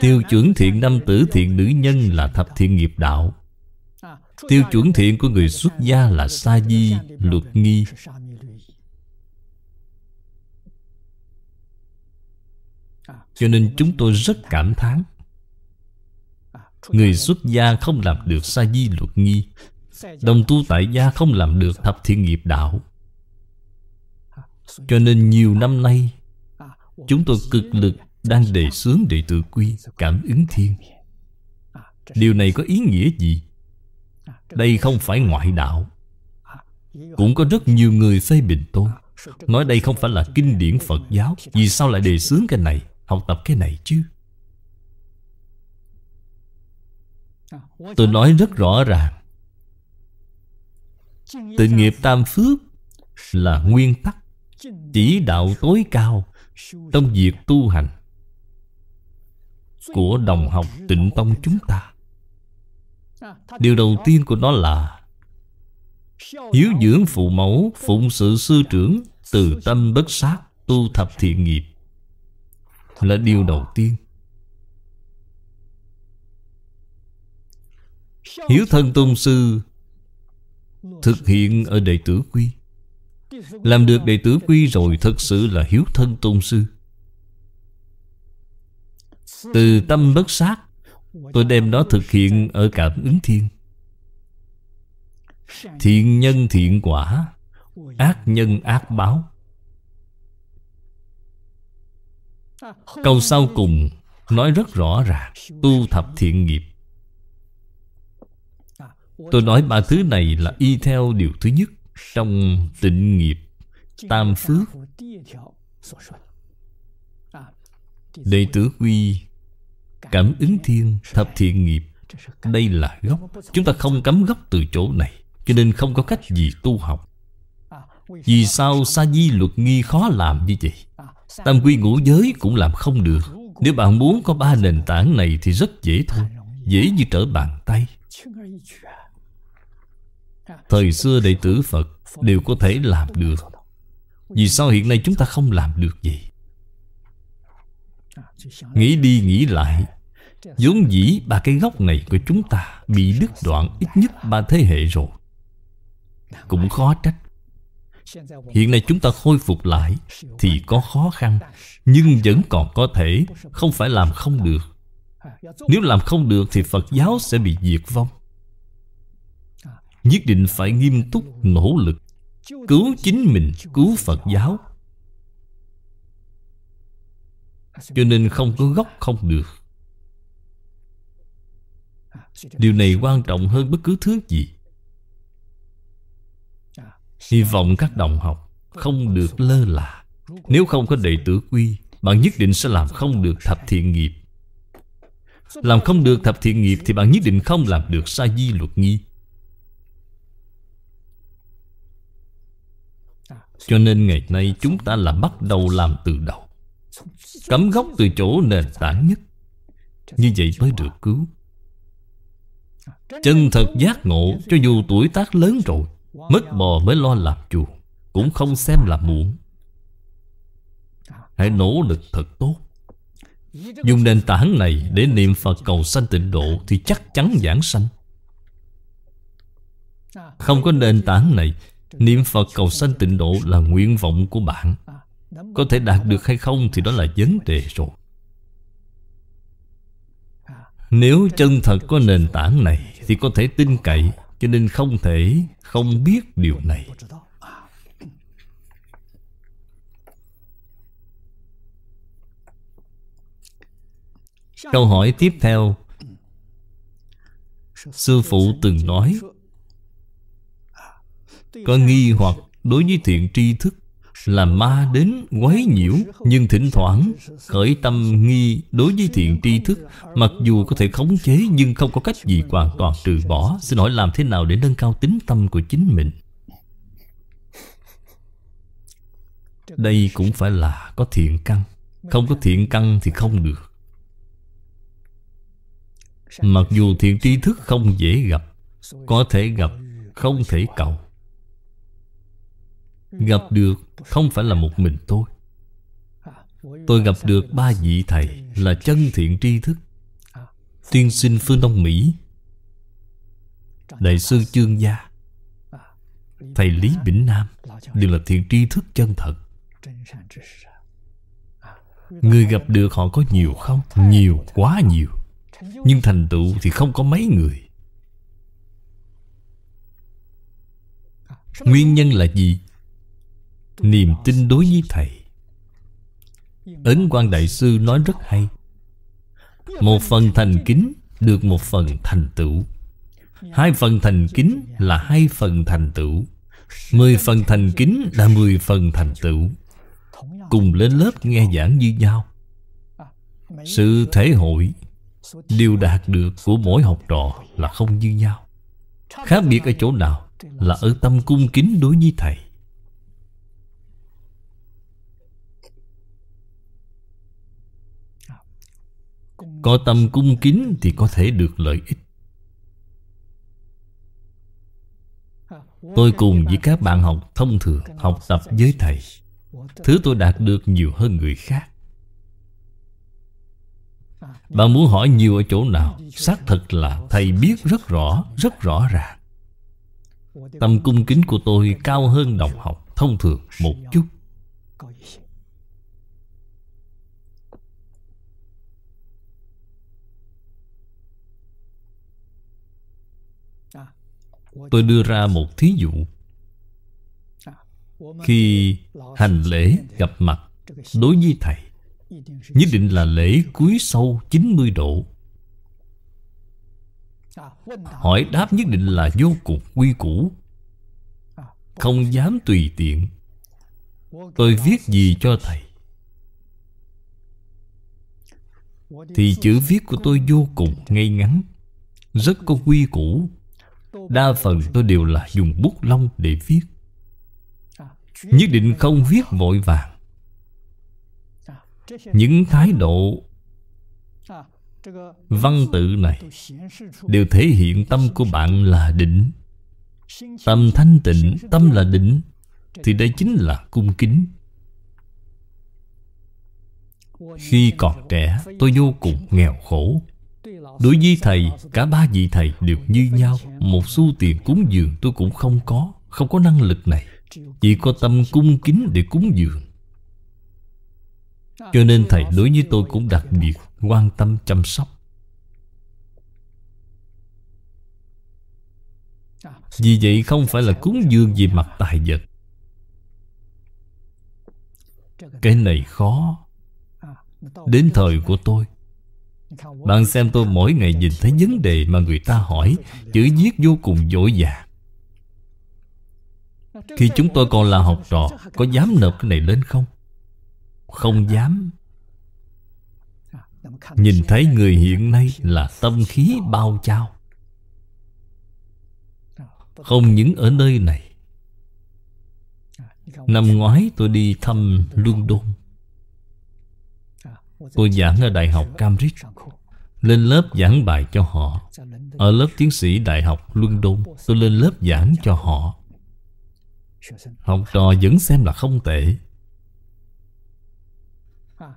Tiêu chuẩn thiện nam tử thiện nữ nhân là thập thiện nghiệp đạo Tiêu chuẩn thiện của người xuất gia là sa di, luật nghi Cho nên chúng tôi rất cảm thán Người xuất gia không làm được sa di luật nghi Đồng tu tại gia không làm được thập thiện nghiệp đạo Cho nên nhiều năm nay Chúng tôi cực lực đang đề xướng đệ tử quy Cảm ứng thiên Điều này có ý nghĩa gì? Đây không phải ngoại đạo Cũng có rất nhiều người phê bình tôi Nói đây không phải là kinh điển Phật giáo Vì sao lại đề xướng cái này Học tập cái này chứ Tôi nói rất rõ ràng Tịnh nghiệp tam phước Là nguyên tắc Chỉ đạo tối cao Trong việc tu hành Của đồng học tịnh tông chúng ta Điều đầu tiên của nó là Hiếu dưỡng phụ mẫu, phụng sự sư trưởng Từ tâm bất sát, tu thập thiện nghiệp Là điều đầu tiên Hiếu thân tôn sư Thực hiện ở đệ tử quy Làm được đệ tử quy rồi Thật sự là hiếu thân tôn sư Từ tâm bất sát Tôi đem nó thực hiện ở cảm ứng thiên Thiện nhân thiện quả Ác nhân ác báo Câu sau cùng Nói rất rõ ràng Tu thập thiện nghiệp Tôi nói ba thứ này là y theo điều thứ nhất Trong tịnh nghiệp Tam phước Đệ tử quy cảm ứng thiên thập thiện nghiệp Đây là gốc Chúng ta không cấm gốc từ chỗ này Cho nên không có cách gì tu học Vì sao sa di luật nghi khó làm như vậy Tam quy ngũ giới cũng làm không được Nếu bạn muốn có ba nền tảng này thì rất dễ thôi Dễ như trở bàn tay Thời xưa đệ tử Phật đều có thể làm được Vì sao hiện nay chúng ta không làm được gì Nghĩ đi nghĩ lại vốn dĩ ba cái gốc này của chúng ta bị đứt đoạn ít nhất ba thế hệ rồi cũng khó trách hiện nay chúng ta khôi phục lại thì có khó khăn nhưng vẫn còn có thể không phải làm không được nếu làm không được thì phật giáo sẽ bị diệt vong nhất định phải nghiêm túc nỗ lực cứu chính mình cứu phật giáo cho nên không có gốc không được Điều này quan trọng hơn bất cứ thứ gì Hy vọng các đồng học không được lơ là Nếu không có đệ tử quy Bạn nhất định sẽ làm không được thập thiện nghiệp Làm không được thập thiện nghiệp Thì bạn nhất định không làm được sa di luật nghi Cho nên ngày nay chúng ta là bắt đầu làm từ đầu Cấm gốc từ chỗ nền tảng nhất Như vậy mới được cứu Chân thật giác ngộ Cho dù tuổi tác lớn rồi Mất bò mới lo làm chùa Cũng không xem là muộn Hãy nỗ lực thật tốt Dùng nền tảng này để niệm Phật cầu sanh tịnh độ Thì chắc chắn giảng sanh Không có nền tảng này Niệm Phật cầu sanh tịnh độ là nguyện vọng của bạn Có thể đạt được hay không thì đó là vấn đề rồi Nếu chân thật có nền tảng này thì có thể tin cậy Cho nên không thể không biết điều này Câu hỏi tiếp theo Sư phụ từng nói Có nghi hoặc đối với thiện tri thức là ma đến quấy nhiễu Nhưng thỉnh thoảng khởi tâm nghi đối với thiện tri thức Mặc dù có thể khống chế nhưng không có cách gì hoàn toàn trừ bỏ Xin hỏi làm thế nào để nâng cao tính tâm của chính mình Đây cũng phải là có thiện căn Không có thiện căn thì không được Mặc dù thiện tri thức không dễ gặp Có thể gặp, không thể cầu Gặp được không phải là một mình tôi Tôi gặp được ba vị thầy Là chân thiện tri thức Tiên sinh phương Đông Mỹ Đại sư Chương Gia Thầy Lý Bỉnh Nam Đều là thiện tri thức chân thật Người gặp được họ có nhiều không? Nhiều, quá nhiều Nhưng thành tựu thì không có mấy người Nguyên nhân là gì? niềm tin đối với thầy ấn quan đại sư nói rất hay một phần thành kính được một phần thành tựu hai phần thành kính là hai phần thành tựu mười phần thành kính là mười phần thành tựu cùng lên lớp nghe giảng như nhau sự thể hội Điều đạt được của mỗi học trò là không như nhau Khác biệt ở chỗ nào Là ở tâm cung kính đối với Thầy Có tâm cung kính thì có thể được lợi ích Tôi cùng với các bạn học thông thường Học tập với thầy Thứ tôi đạt được nhiều hơn người khác Bạn muốn hỏi nhiều ở chỗ nào Xác thật là thầy biết rất rõ Rất rõ ràng Tâm cung kính của tôi cao hơn đồng học thông thường một chút Tôi đưa ra một thí dụ Khi hành lễ gặp mặt Đối với Thầy Nhất định là lễ cúi sâu 90 độ Hỏi đáp nhất định là vô cùng quy củ Không dám tùy tiện Tôi viết gì cho Thầy Thì chữ viết của tôi vô cùng ngay ngắn Rất có quy củ Đa phần tôi đều là dùng bút lông để viết Nhất định không viết vội vàng Những thái độ Văn tự này Đều thể hiện tâm của bạn là đỉnh Tâm thanh tịnh Tâm là đỉnh Thì đây chính là cung kính Khi còn trẻ tôi vô cùng nghèo khổ Đối với thầy Cả ba vị thầy đều như nhau Một xu tiền cúng dường tôi cũng không có Không có năng lực này Chỉ có tâm cung kính để cúng dường Cho nên thầy đối với tôi cũng đặc biệt Quan tâm chăm sóc Vì vậy không phải là cúng dường về mặt tài vật Cái này khó Đến thời của tôi bạn xem tôi mỗi ngày nhìn thấy vấn đề mà người ta hỏi Chữ viết vô cùng dỗi dàng Khi chúng tôi còn là học trò Có dám nộp cái này lên không? Không dám Nhìn thấy người hiện nay là tâm khí bao trao Không những ở nơi này Năm ngoái tôi đi thăm London Tôi giảng ở Đại học Cambridge lên lớp giảng bài cho họ Ở lớp tiến sĩ Đại học Luân Đôn Tôi lên lớp giảng cho họ Học trò vẫn xem là không tệ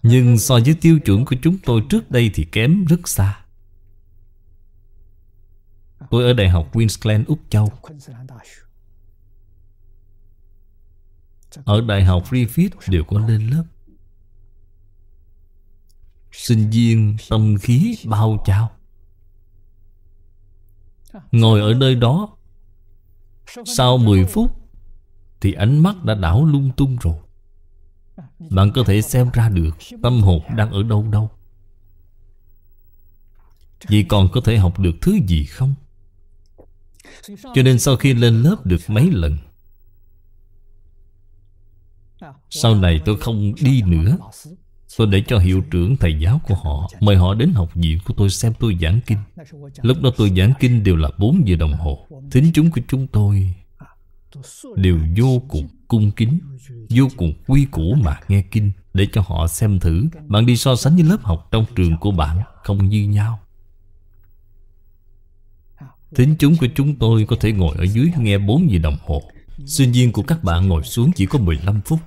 Nhưng so với tiêu chuẩn của chúng tôi trước đây thì kém rất xa Tôi ở Đại học Queensland, Úc Châu Ở Đại học Griffith đều có lên lớp sinh viên tâm khí bao trao ngồi ở nơi đó sau 10 phút thì ánh mắt đã đảo lung tung rồi bạn có thể xem ra được tâm hồn đang ở đâu đâu Vậy còn có thể học được thứ gì không? Cho nên sau khi lên lớp được mấy lần Sau này tôi không đi nữa Tôi để cho hiệu trưởng thầy giáo của họ Mời họ đến học viện của tôi xem tôi giảng kinh Lúc đó tôi giảng kinh đều là 4 giờ đồng hồ Thính chúng của chúng tôi Đều vô cùng cung kính Vô cùng quy củ mà nghe kinh Để cho họ xem thử Bạn đi so sánh với lớp học trong trường của bạn Không như nhau Thính chúng của chúng tôi có thể ngồi ở dưới nghe 4 giờ đồng hồ Sinh viên của các bạn ngồi xuống chỉ có 15 phút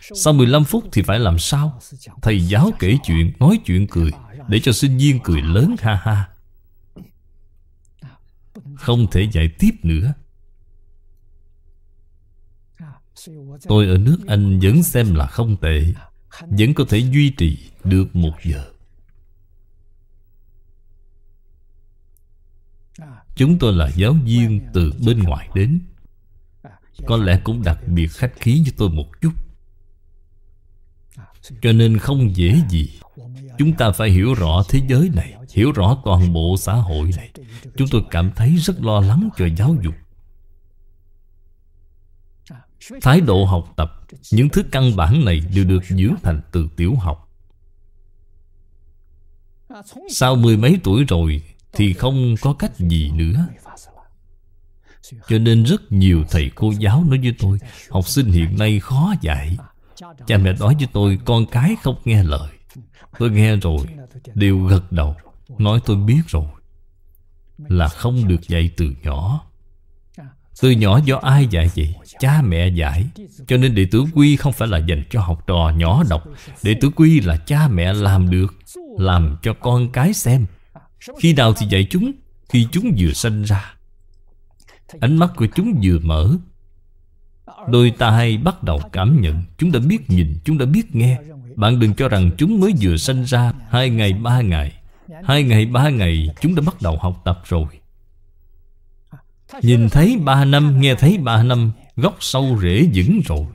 sau 15 phút thì phải làm sao Thầy giáo kể chuyện Nói chuyện cười Để cho sinh viên cười lớn ha ha Không thể dạy tiếp nữa Tôi ở nước Anh vẫn xem là không tệ Vẫn có thể duy trì được một giờ Chúng tôi là giáo viên từ bên ngoài đến Có lẽ cũng đặc biệt khách khí như tôi một chút cho nên không dễ gì Chúng ta phải hiểu rõ thế giới này Hiểu rõ toàn bộ xã hội này Chúng tôi cảm thấy rất lo lắng cho giáo dục Thái độ học tập Những thứ căn bản này đều được dưỡng thành từ tiểu học Sau mười mấy tuổi rồi Thì không có cách gì nữa Cho nên rất nhiều thầy cô giáo nói với tôi Học sinh hiện nay khó dạy Cha mẹ nói với tôi Con cái không nghe lời Tôi nghe rồi Đều gật đầu Nói tôi biết rồi Là không được dạy từ nhỏ từ nhỏ do ai dạy vậy? Cha mẹ dạy Cho nên đệ tử quy không phải là dành cho học trò nhỏ đọc Đệ tử quy là cha mẹ làm được Làm cho con cái xem Khi nào thì dạy chúng? Khi chúng vừa sanh ra Ánh mắt của chúng vừa mở Đôi tai bắt đầu cảm nhận Chúng đã biết nhìn, chúng đã biết nghe Bạn đừng cho rằng chúng mới vừa sanh ra Hai ngày, ba ngày Hai ngày, ba ngày chúng đã bắt đầu học tập rồi Nhìn thấy ba năm, nghe thấy ba năm Góc sâu rễ vững rồi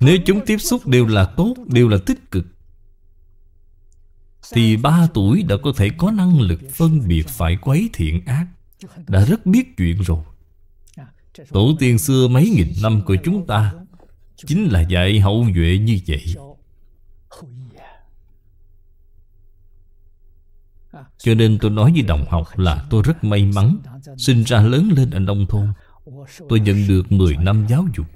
Nếu chúng tiếp xúc đều là tốt, đều là tích cực Thì ba tuổi đã có thể có năng lực phân biệt phải quấy thiện ác Đã rất biết chuyện rồi Tổ tiên xưa mấy nghìn năm của chúng ta Chính là dạy hậu duệ như vậy Cho nên tôi nói với đồng học là tôi rất may mắn Sinh ra lớn lên ở nông thôn Tôi nhận được 10 năm giáo dục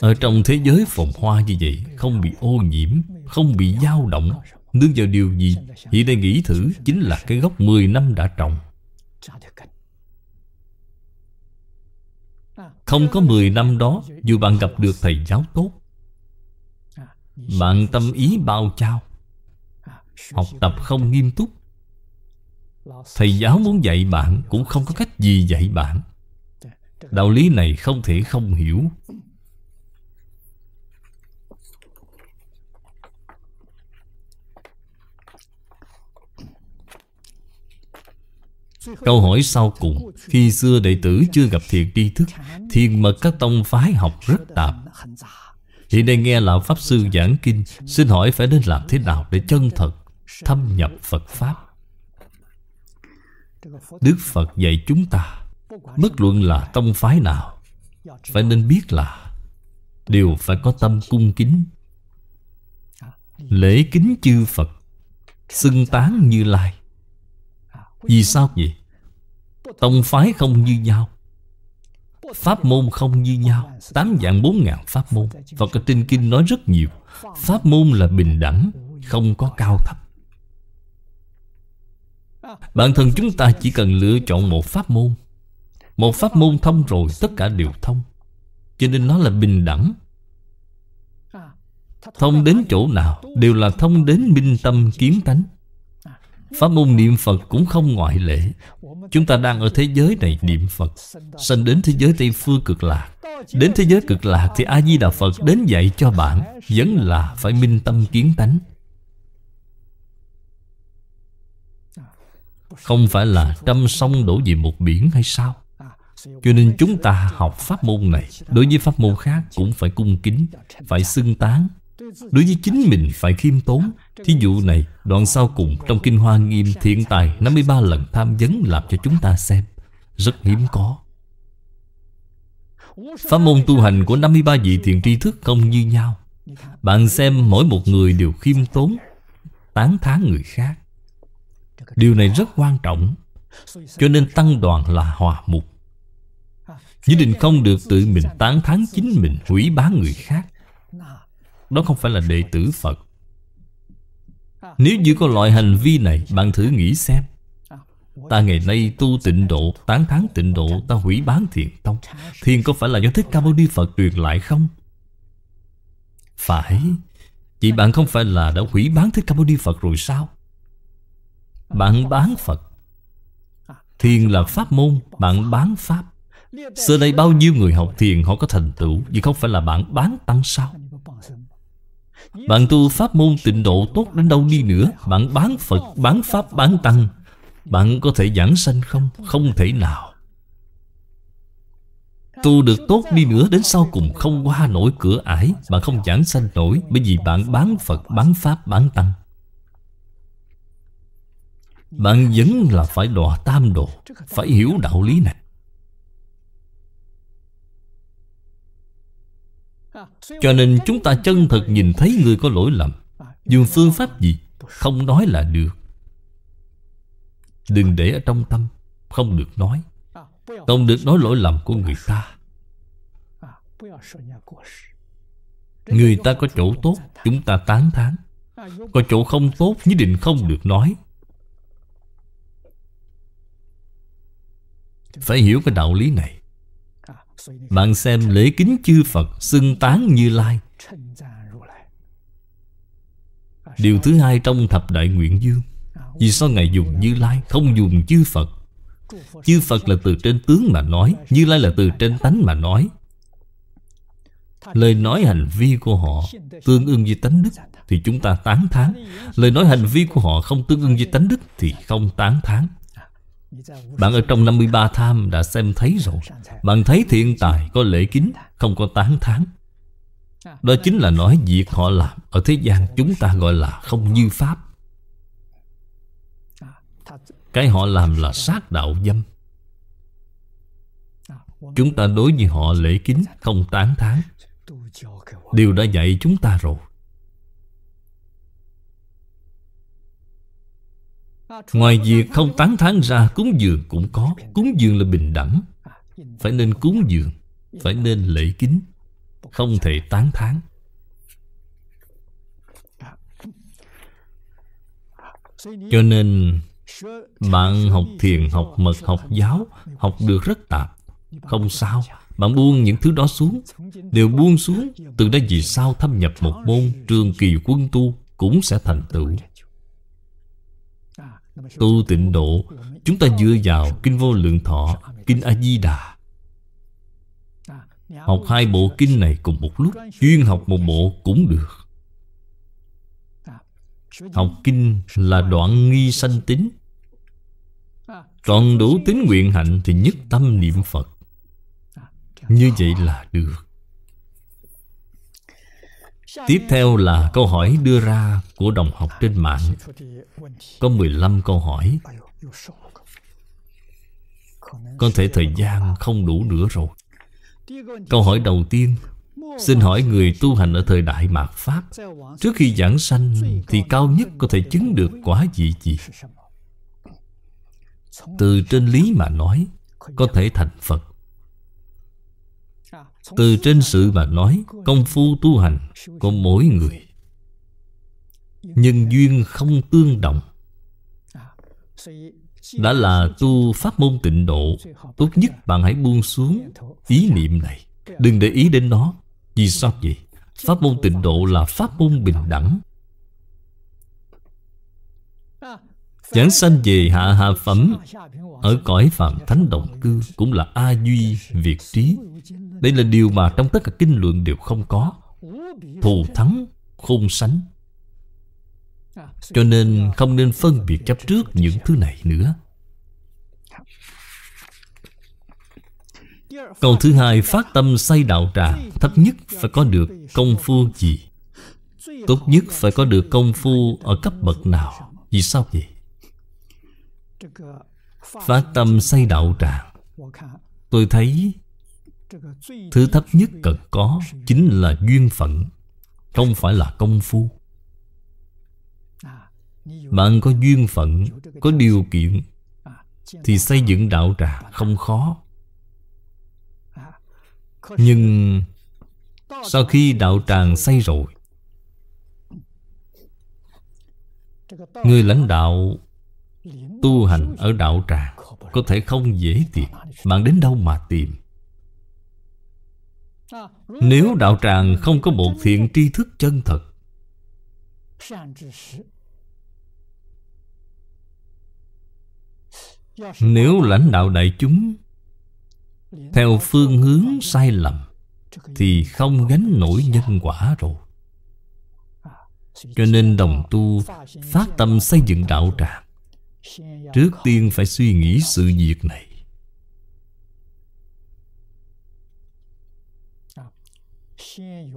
Ở trong thế giới phồn hoa như vậy Không bị ô nhiễm Không bị dao động Nương vào điều gì Hiện nay nghĩ thử Chính là cái gốc 10 năm đã trồng Không có 10 năm đó Dù bạn gặp được thầy giáo tốt Bạn tâm ý bao trao Học tập không nghiêm túc Thầy giáo muốn dạy bạn Cũng không có cách gì dạy bạn Đạo lý này không thể không hiểu Câu hỏi sau cùng Khi xưa đệ tử chưa gặp thiền tri thức Thiền mật các tông phái học rất tạp Hiện nay nghe Lão Pháp Sư giảng kinh Xin hỏi phải nên làm thế nào để chân thật Thâm nhập Phật Pháp Đức Phật dạy chúng ta Bất luận là tông phái nào Phải nên biết là Đều phải có tâm cung kính Lễ kính chư Phật Xưng tán như lai vì sao vậy? Tông phái không như nhau Pháp môn không như nhau Tám dạng bốn ngàn pháp môn Phật ở trên kinh nói rất nhiều Pháp môn là bình đẳng Không có cao thấp Bản thân chúng ta chỉ cần lựa chọn một pháp môn Một pháp môn thông rồi Tất cả đều thông Cho nên nó là bình đẳng Thông đến chỗ nào Đều là thông đến minh tâm kiến tánh Pháp môn niệm Phật cũng không ngoại lệ Chúng ta đang ở thế giới này niệm Phật Sanh đến thế giới Tây Phương cực lạc Đến thế giới cực lạc thì A-di-đà Phật đến dạy cho bạn Vẫn là phải minh tâm kiến tánh Không phải là trăm sông đổ về một biển hay sao Cho nên chúng ta học pháp môn này Đối với pháp môn khác cũng phải cung kính Phải xưng tán Đối với chính mình phải khiêm tốn Thí dụ này Đoạn sau cùng trong Kinh Hoa Nghiêm Thiện Tài 53 lần tham vấn làm cho chúng ta xem Rất hiếm có Pháp môn tu hành của 53 vị thiền tri thức không như nhau Bạn xem mỗi một người đều khiêm tốn Tán thán người khác Điều này rất quan trọng Cho nên tăng đoàn là hòa mục Nhất định không được tự mình tán thán chính mình Hủy bá người khác đó không phải là đệ tử Phật Nếu như có loại hành vi này Bạn thử nghĩ xem Ta ngày nay tu tịnh độ Tán tháng tịnh độ Ta hủy bán thiền tông Thiền có phải là do Thích Ca Mâu Ni Phật truyền lại không? Phải Vậy bạn không phải là đã hủy bán Thích Ca Mâu Ni Phật rồi sao? Bạn bán Phật Thiền là pháp môn Bạn bán pháp Xưa đây bao nhiêu người học thiền họ có thành tựu Vì không phải là bạn bán tăng sao bạn tu pháp môn tịnh độ tốt đến đâu đi nữa Bạn bán Phật, bán Pháp, bán Tăng Bạn có thể giảng sanh không? Không thể nào Tu được tốt đi nữa đến sau cùng không qua nổi cửa ải Bạn không giảng sanh nổi Bởi vì bạn bán Phật, bán Pháp, bán Tăng Bạn vẫn là phải đọa tam độ Phải hiểu đạo lý này Cho nên chúng ta chân thật nhìn thấy người có lỗi lầm Dùng phương pháp gì Không nói là được Đừng để ở trong tâm Không được nói Không được nói lỗi lầm của người ta Người ta có chỗ tốt Chúng ta tán thán Có chỗ không tốt nhất định không được nói Phải hiểu cái đạo lý này bạn xem lễ kính chư Phật Xưng tán như lai Điều thứ hai trong thập đại nguyện dương Vì sao Ngài dùng như lai Không dùng chư Phật Chư Phật là từ trên tướng mà nói Như lai là từ trên tánh mà nói Lời nói hành vi của họ Tương ưng với tánh đức Thì chúng ta tán thán Lời nói hành vi của họ không tương ưng với tánh đức Thì không tán thán bạn ở trong 53 tham đã xem thấy rồi Bạn thấy thiện tài có lễ kính Không có tán thán Đó chính là nói việc họ làm Ở thế gian chúng ta gọi là không như pháp Cái họ làm là sát đạo dâm Chúng ta đối với họ lễ kính Không tán thán Điều đã dạy chúng ta rồi Ngoài việc không tán thán ra Cúng dường cũng có Cúng dường là bình đẳng Phải nên cúng dường Phải nên lễ kính Không thể tán thán Cho nên Bạn học thiền, học mật, học giáo Học được rất tạp Không sao Bạn buông những thứ đó xuống Đều buông xuống Từ đó vì sao thâm nhập một môn Trường kỳ quân tu Cũng sẽ thành tựu tu tịnh độ chúng ta dựa vào kinh vô lượng thọ kinh a di đà học hai bộ kinh này cùng một lúc chuyên học một bộ cũng được học kinh là đoạn nghi sanh tính còn đủ tính nguyện hạnh thì nhất tâm niệm phật như vậy là được Tiếp theo là câu hỏi đưa ra của đồng học trên mạng Có 15 câu hỏi Có thể thời gian không đủ nữa rồi Câu hỏi đầu tiên Xin hỏi người tu hành ở thời đại mạt Pháp Trước khi giảng sanh Thì cao nhất có thể chứng được quả gì gì? Từ trên lý mà nói Có thể thành Phật từ trên sự mà nói Công phu tu hành của mỗi người Nhân duyên không tương đồng Đã là tu pháp môn tịnh độ Tốt nhất bạn hãy buông xuống ý niệm này Đừng để ý đến nó Vì sao vậy? Pháp môn tịnh độ là pháp môn bình đẳng Chẳng sanh về hạ hạ phẩm Ở cõi phạm thánh động cư Cũng là A Duy Việt Trí đây là điều mà trong tất cả kinh luận đều không có Thù thắng khôn sánh Cho nên không nên phân biệt chấp trước những thứ này nữa Câu thứ hai phát tâm say đạo trà Thấp nhất phải có được công phu gì Tốt nhất phải có được công phu ở cấp bậc nào Vì sao vậy? Phát tâm say đạo tràng Tôi thấy thứ thấp nhất cần có chính là duyên phận không phải là công phu bạn có duyên phận có điều kiện thì xây dựng đạo tràng không khó nhưng sau khi đạo tràng xây rồi người lãnh đạo tu hành ở đạo tràng có thể không dễ tìm bạn đến đâu mà tìm nếu đạo tràng không có một thiện tri thức chân thật Nếu lãnh đạo đại chúng Theo phương hướng sai lầm Thì không gánh nổi nhân quả rồi Cho nên đồng tu phát tâm xây dựng đạo tràng Trước tiên phải suy nghĩ sự việc này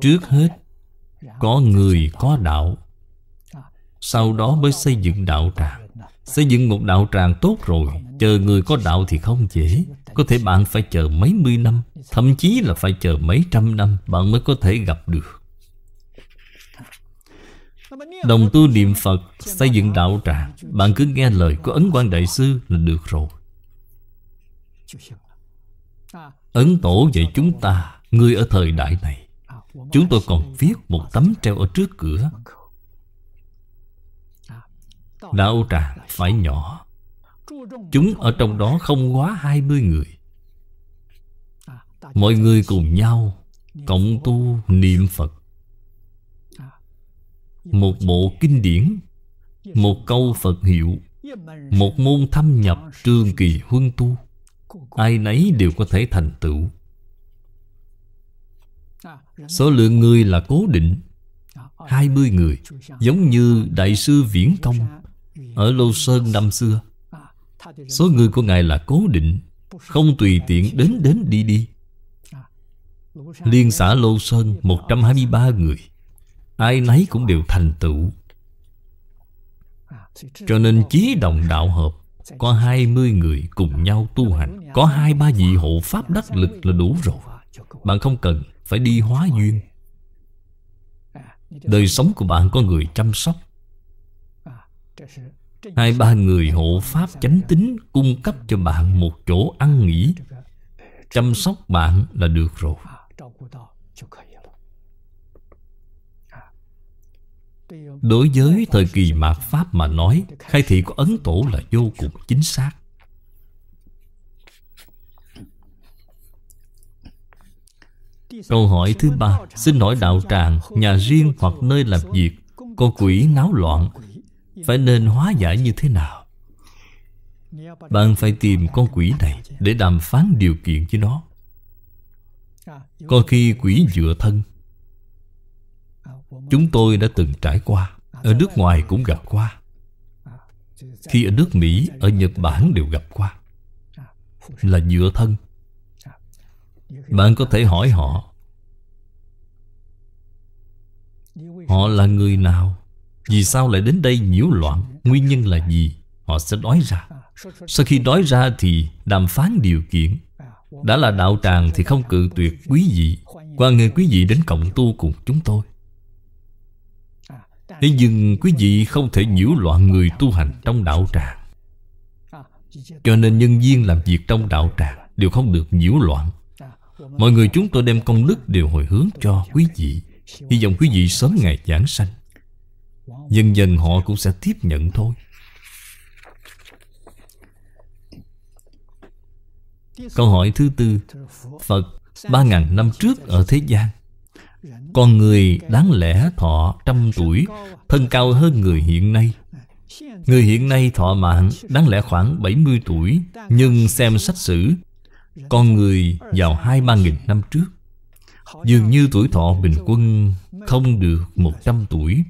trước hết có người có đạo sau đó mới xây dựng đạo tràng xây dựng một đạo tràng tốt rồi chờ người có đạo thì không dễ có thể bạn phải chờ mấy mươi năm thậm chí là phải chờ mấy trăm năm bạn mới có thể gặp được Đồng tu niệm Phật Xây dựng đạo tràng Bạn cứ nghe lời của Ấn quan Đại Sư là được rồi Ấn Tổ dạy chúng ta Người ở thời đại này Chúng tôi còn viết một tấm treo ở trước cửa Đạo tràng phải nhỏ Chúng ở trong đó không quá 20 người Mọi người cùng nhau Cộng tu niệm Phật Một bộ kinh điển Một câu Phật hiệu Một môn thâm nhập trương kỳ huân tu Ai nấy đều có thể thành tựu Số lượng người là cố định 20 người Giống như Đại sư Viễn công Ở Lô Sơn năm xưa Số người của Ngài là cố định Không tùy tiện đến đến đi đi Liên xã Lô Sơn 123 người Ai nấy cũng đều thành tựu Cho nên chí đồng đạo hợp Có 20 người cùng nhau tu hành Có hai ba vị hộ pháp đắc lực là đủ rồi Bạn không cần phải đi hóa duyên đời sống của bạn có người chăm sóc hai ba người hộ pháp chánh tín cung cấp cho bạn một chỗ ăn nghỉ chăm sóc bạn là được rồi đối với thời kỳ mạt pháp mà nói khai thị của ấn tổ là vô cùng chính xác Câu hỏi thứ ba Xin hỏi đạo tràng, nhà riêng hoặc nơi làm việc Có quỷ náo loạn Phải nên hóa giải như thế nào? Bạn phải tìm con quỷ này Để đàm phán điều kiện với nó Có khi quỷ dựa thân Chúng tôi đã từng trải qua Ở nước ngoài cũng gặp qua Khi ở nước Mỹ, ở Nhật Bản đều gặp qua Là dựa thân Bạn có thể hỏi họ Họ là người nào Vì sao lại đến đây nhiễu loạn Nguyên nhân là gì Họ sẽ nói ra Sau khi nói ra thì đàm phán điều kiện Đã là đạo tràng thì không cự tuyệt quý vị Quan người quý vị đến cộng tu cùng chúng tôi Thế nhưng quý vị không thể nhiễu loạn người tu hành trong đạo tràng Cho nên nhân viên làm việc trong đạo tràng Đều không được nhiễu loạn Mọi người chúng tôi đem công đức đều hồi hướng cho quý vị Hy vọng quý vị sớm ngày giảng sanh Dần dần họ cũng sẽ tiếp nhận thôi Câu hỏi thứ tư Phật ba ngàn năm trước ở thế gian Con người đáng lẽ thọ trăm tuổi Thân cao hơn người hiện nay Người hiện nay thọ mạng đáng lẽ khoảng 70 tuổi Nhưng xem sách sử Con người vào hai ba nghìn năm trước Dường như tuổi thọ bình quân không được 100 tuổi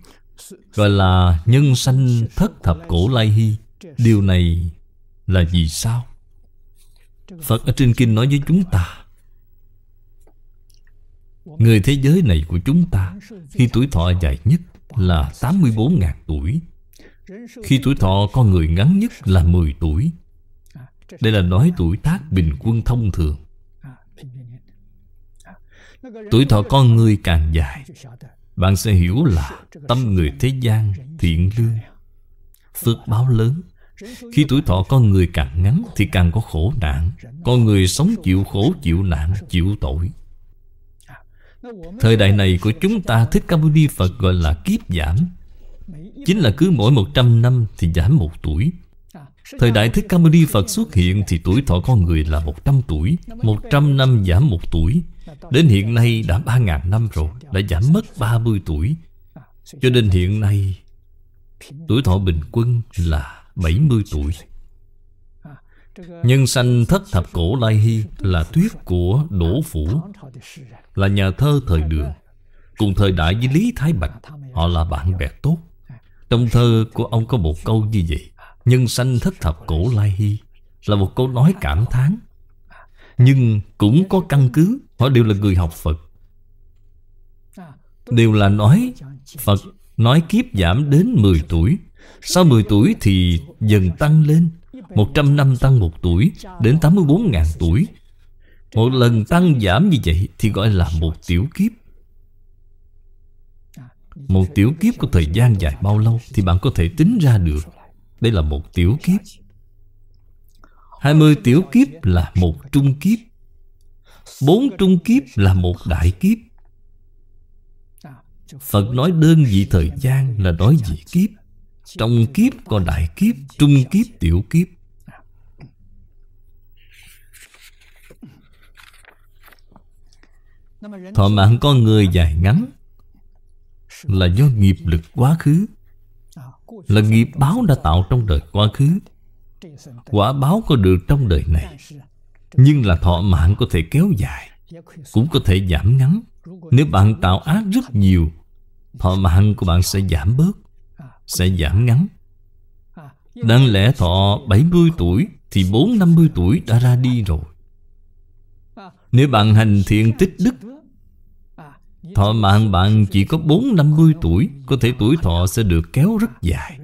Gọi là nhân sanh thất thập cổ lai hy Điều này là vì sao? Phật ở trên kinh nói với chúng ta Người thế giới này của chúng ta Khi tuổi thọ dài nhất là 84.000 tuổi Khi tuổi thọ con người ngắn nhất là 10 tuổi Đây là nói tuổi tác bình quân thông thường Tuổi thọ con người càng dài Bạn sẽ hiểu là Tâm người thế gian thiện lương Phước báo lớn Khi tuổi thọ con người càng ngắn Thì càng có khổ nạn Con người sống chịu khổ chịu nạn chịu tội Thời đại này của chúng ta Thích Ca Mâu Ni Phật gọi là kiếp giảm Chính là cứ mỗi 100 năm thì giảm một tuổi Thời đại Thích Ca Mâu Ni Phật xuất hiện Thì tuổi thọ con người là 100 tuổi 100 năm giảm 1 tuổi Đến hiện nay đã 3.000 năm rồi Đã giảm mất 30 tuổi Cho nên hiện nay Tuổi thọ bình quân là 70 tuổi Nhân sanh thất thập cổ Lai Hy Là thuyết của Đỗ Phủ Là nhà thơ thời đường Cùng thời đại với Lý Thái Bạch Họ là bạn bè tốt Trong thơ của ông có một câu như vậy Nhân sanh thất thập cổ lai hy Là một câu nói cảm thán Nhưng cũng có căn cứ Họ đều là người học Phật Đều là nói Phật nói kiếp giảm đến 10 tuổi Sau 10 tuổi thì dần tăng lên 100 năm tăng một tuổi Đến 84.000 tuổi Một lần tăng giảm như vậy Thì gọi là một tiểu kiếp Một tiểu kiếp có thời gian dài bao lâu Thì bạn có thể tính ra được đây là một tiểu kiếp 20 tiểu kiếp là một trung kiếp 4 trung kiếp là một đại kiếp Phật nói đơn vị thời gian là nói dị kiếp Trong kiếp có đại kiếp, trung kiếp, tiểu kiếp Thọ mạng con người dài ngắn Là do nghiệp lực quá khứ là nghiệp báo đã tạo trong đời quá khứ Quả báo có được trong đời này Nhưng là thọ mạng có thể kéo dài Cũng có thể giảm ngắn Nếu bạn tạo ác rất nhiều Thọ mạng của bạn sẽ giảm bớt Sẽ giảm ngắn Đáng lẽ thọ 70 tuổi Thì bốn năm mươi tuổi đã ra đi rồi Nếu bạn hành thiện tích đức Thọ mạng bạn chỉ có 4-50 tuổi Có thể tuổi thọ sẽ được kéo rất dài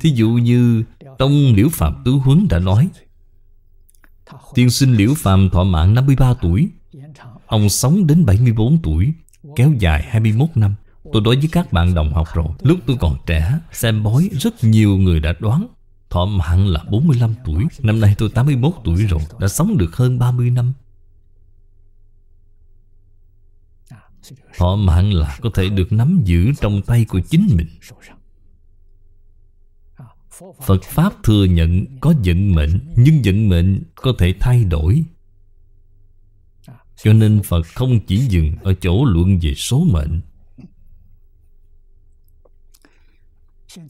Thí dụ như Tông Liễu Phạm Tứ Huấn đã nói Tiên sinh Liễu Phạm thọ mạng 53 tuổi Ông sống đến 74 tuổi Kéo dài 21 năm Tôi nói với các bạn đồng học rồi Lúc tôi còn trẻ Xem bói rất nhiều người đã đoán Thọ mạng là 45 tuổi Năm nay tôi 81 tuổi rồi Đã sống được hơn 30 năm Thọ mạng là có thể được nắm giữ trong tay của chính mình Phật Pháp thừa nhận có vận mệnh Nhưng vận mệnh có thể thay đổi Cho nên Phật không chỉ dừng ở chỗ luận về số mệnh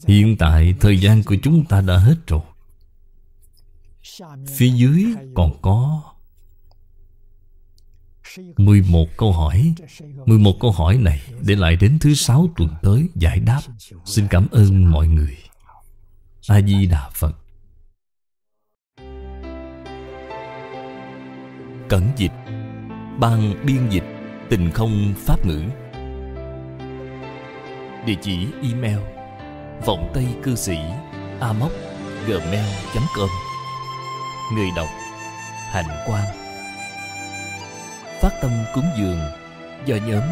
Hiện tại thời gian của chúng ta đã hết rồi Phía dưới còn có 11 câu hỏi 11 câu hỏi này Để lại đến thứ sáu tuần tới giải đáp Xin cảm ơn mọi người A-di-đà Phật Cẩn dịch Ban biên dịch Tình không pháp ngữ Địa chỉ email Vọng Tây cư sĩ amoc gmail.com Người đọc Hạnh Quang phát tâm cúng dường do nhóm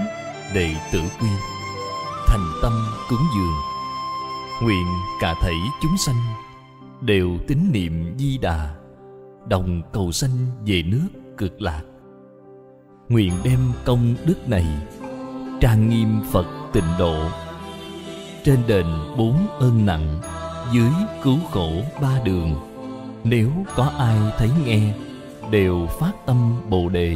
đệ tử quy thành tâm cúng dường nguyện cả thảy chúng sanh đều tín niệm di đà đồng cầu sanh về nước cực lạc nguyện đem công đức này trang nghiêm phật tịnh độ trên đền bốn ơn nặng dưới cứu khổ ba đường nếu có ai thấy nghe đều phát tâm bồ đề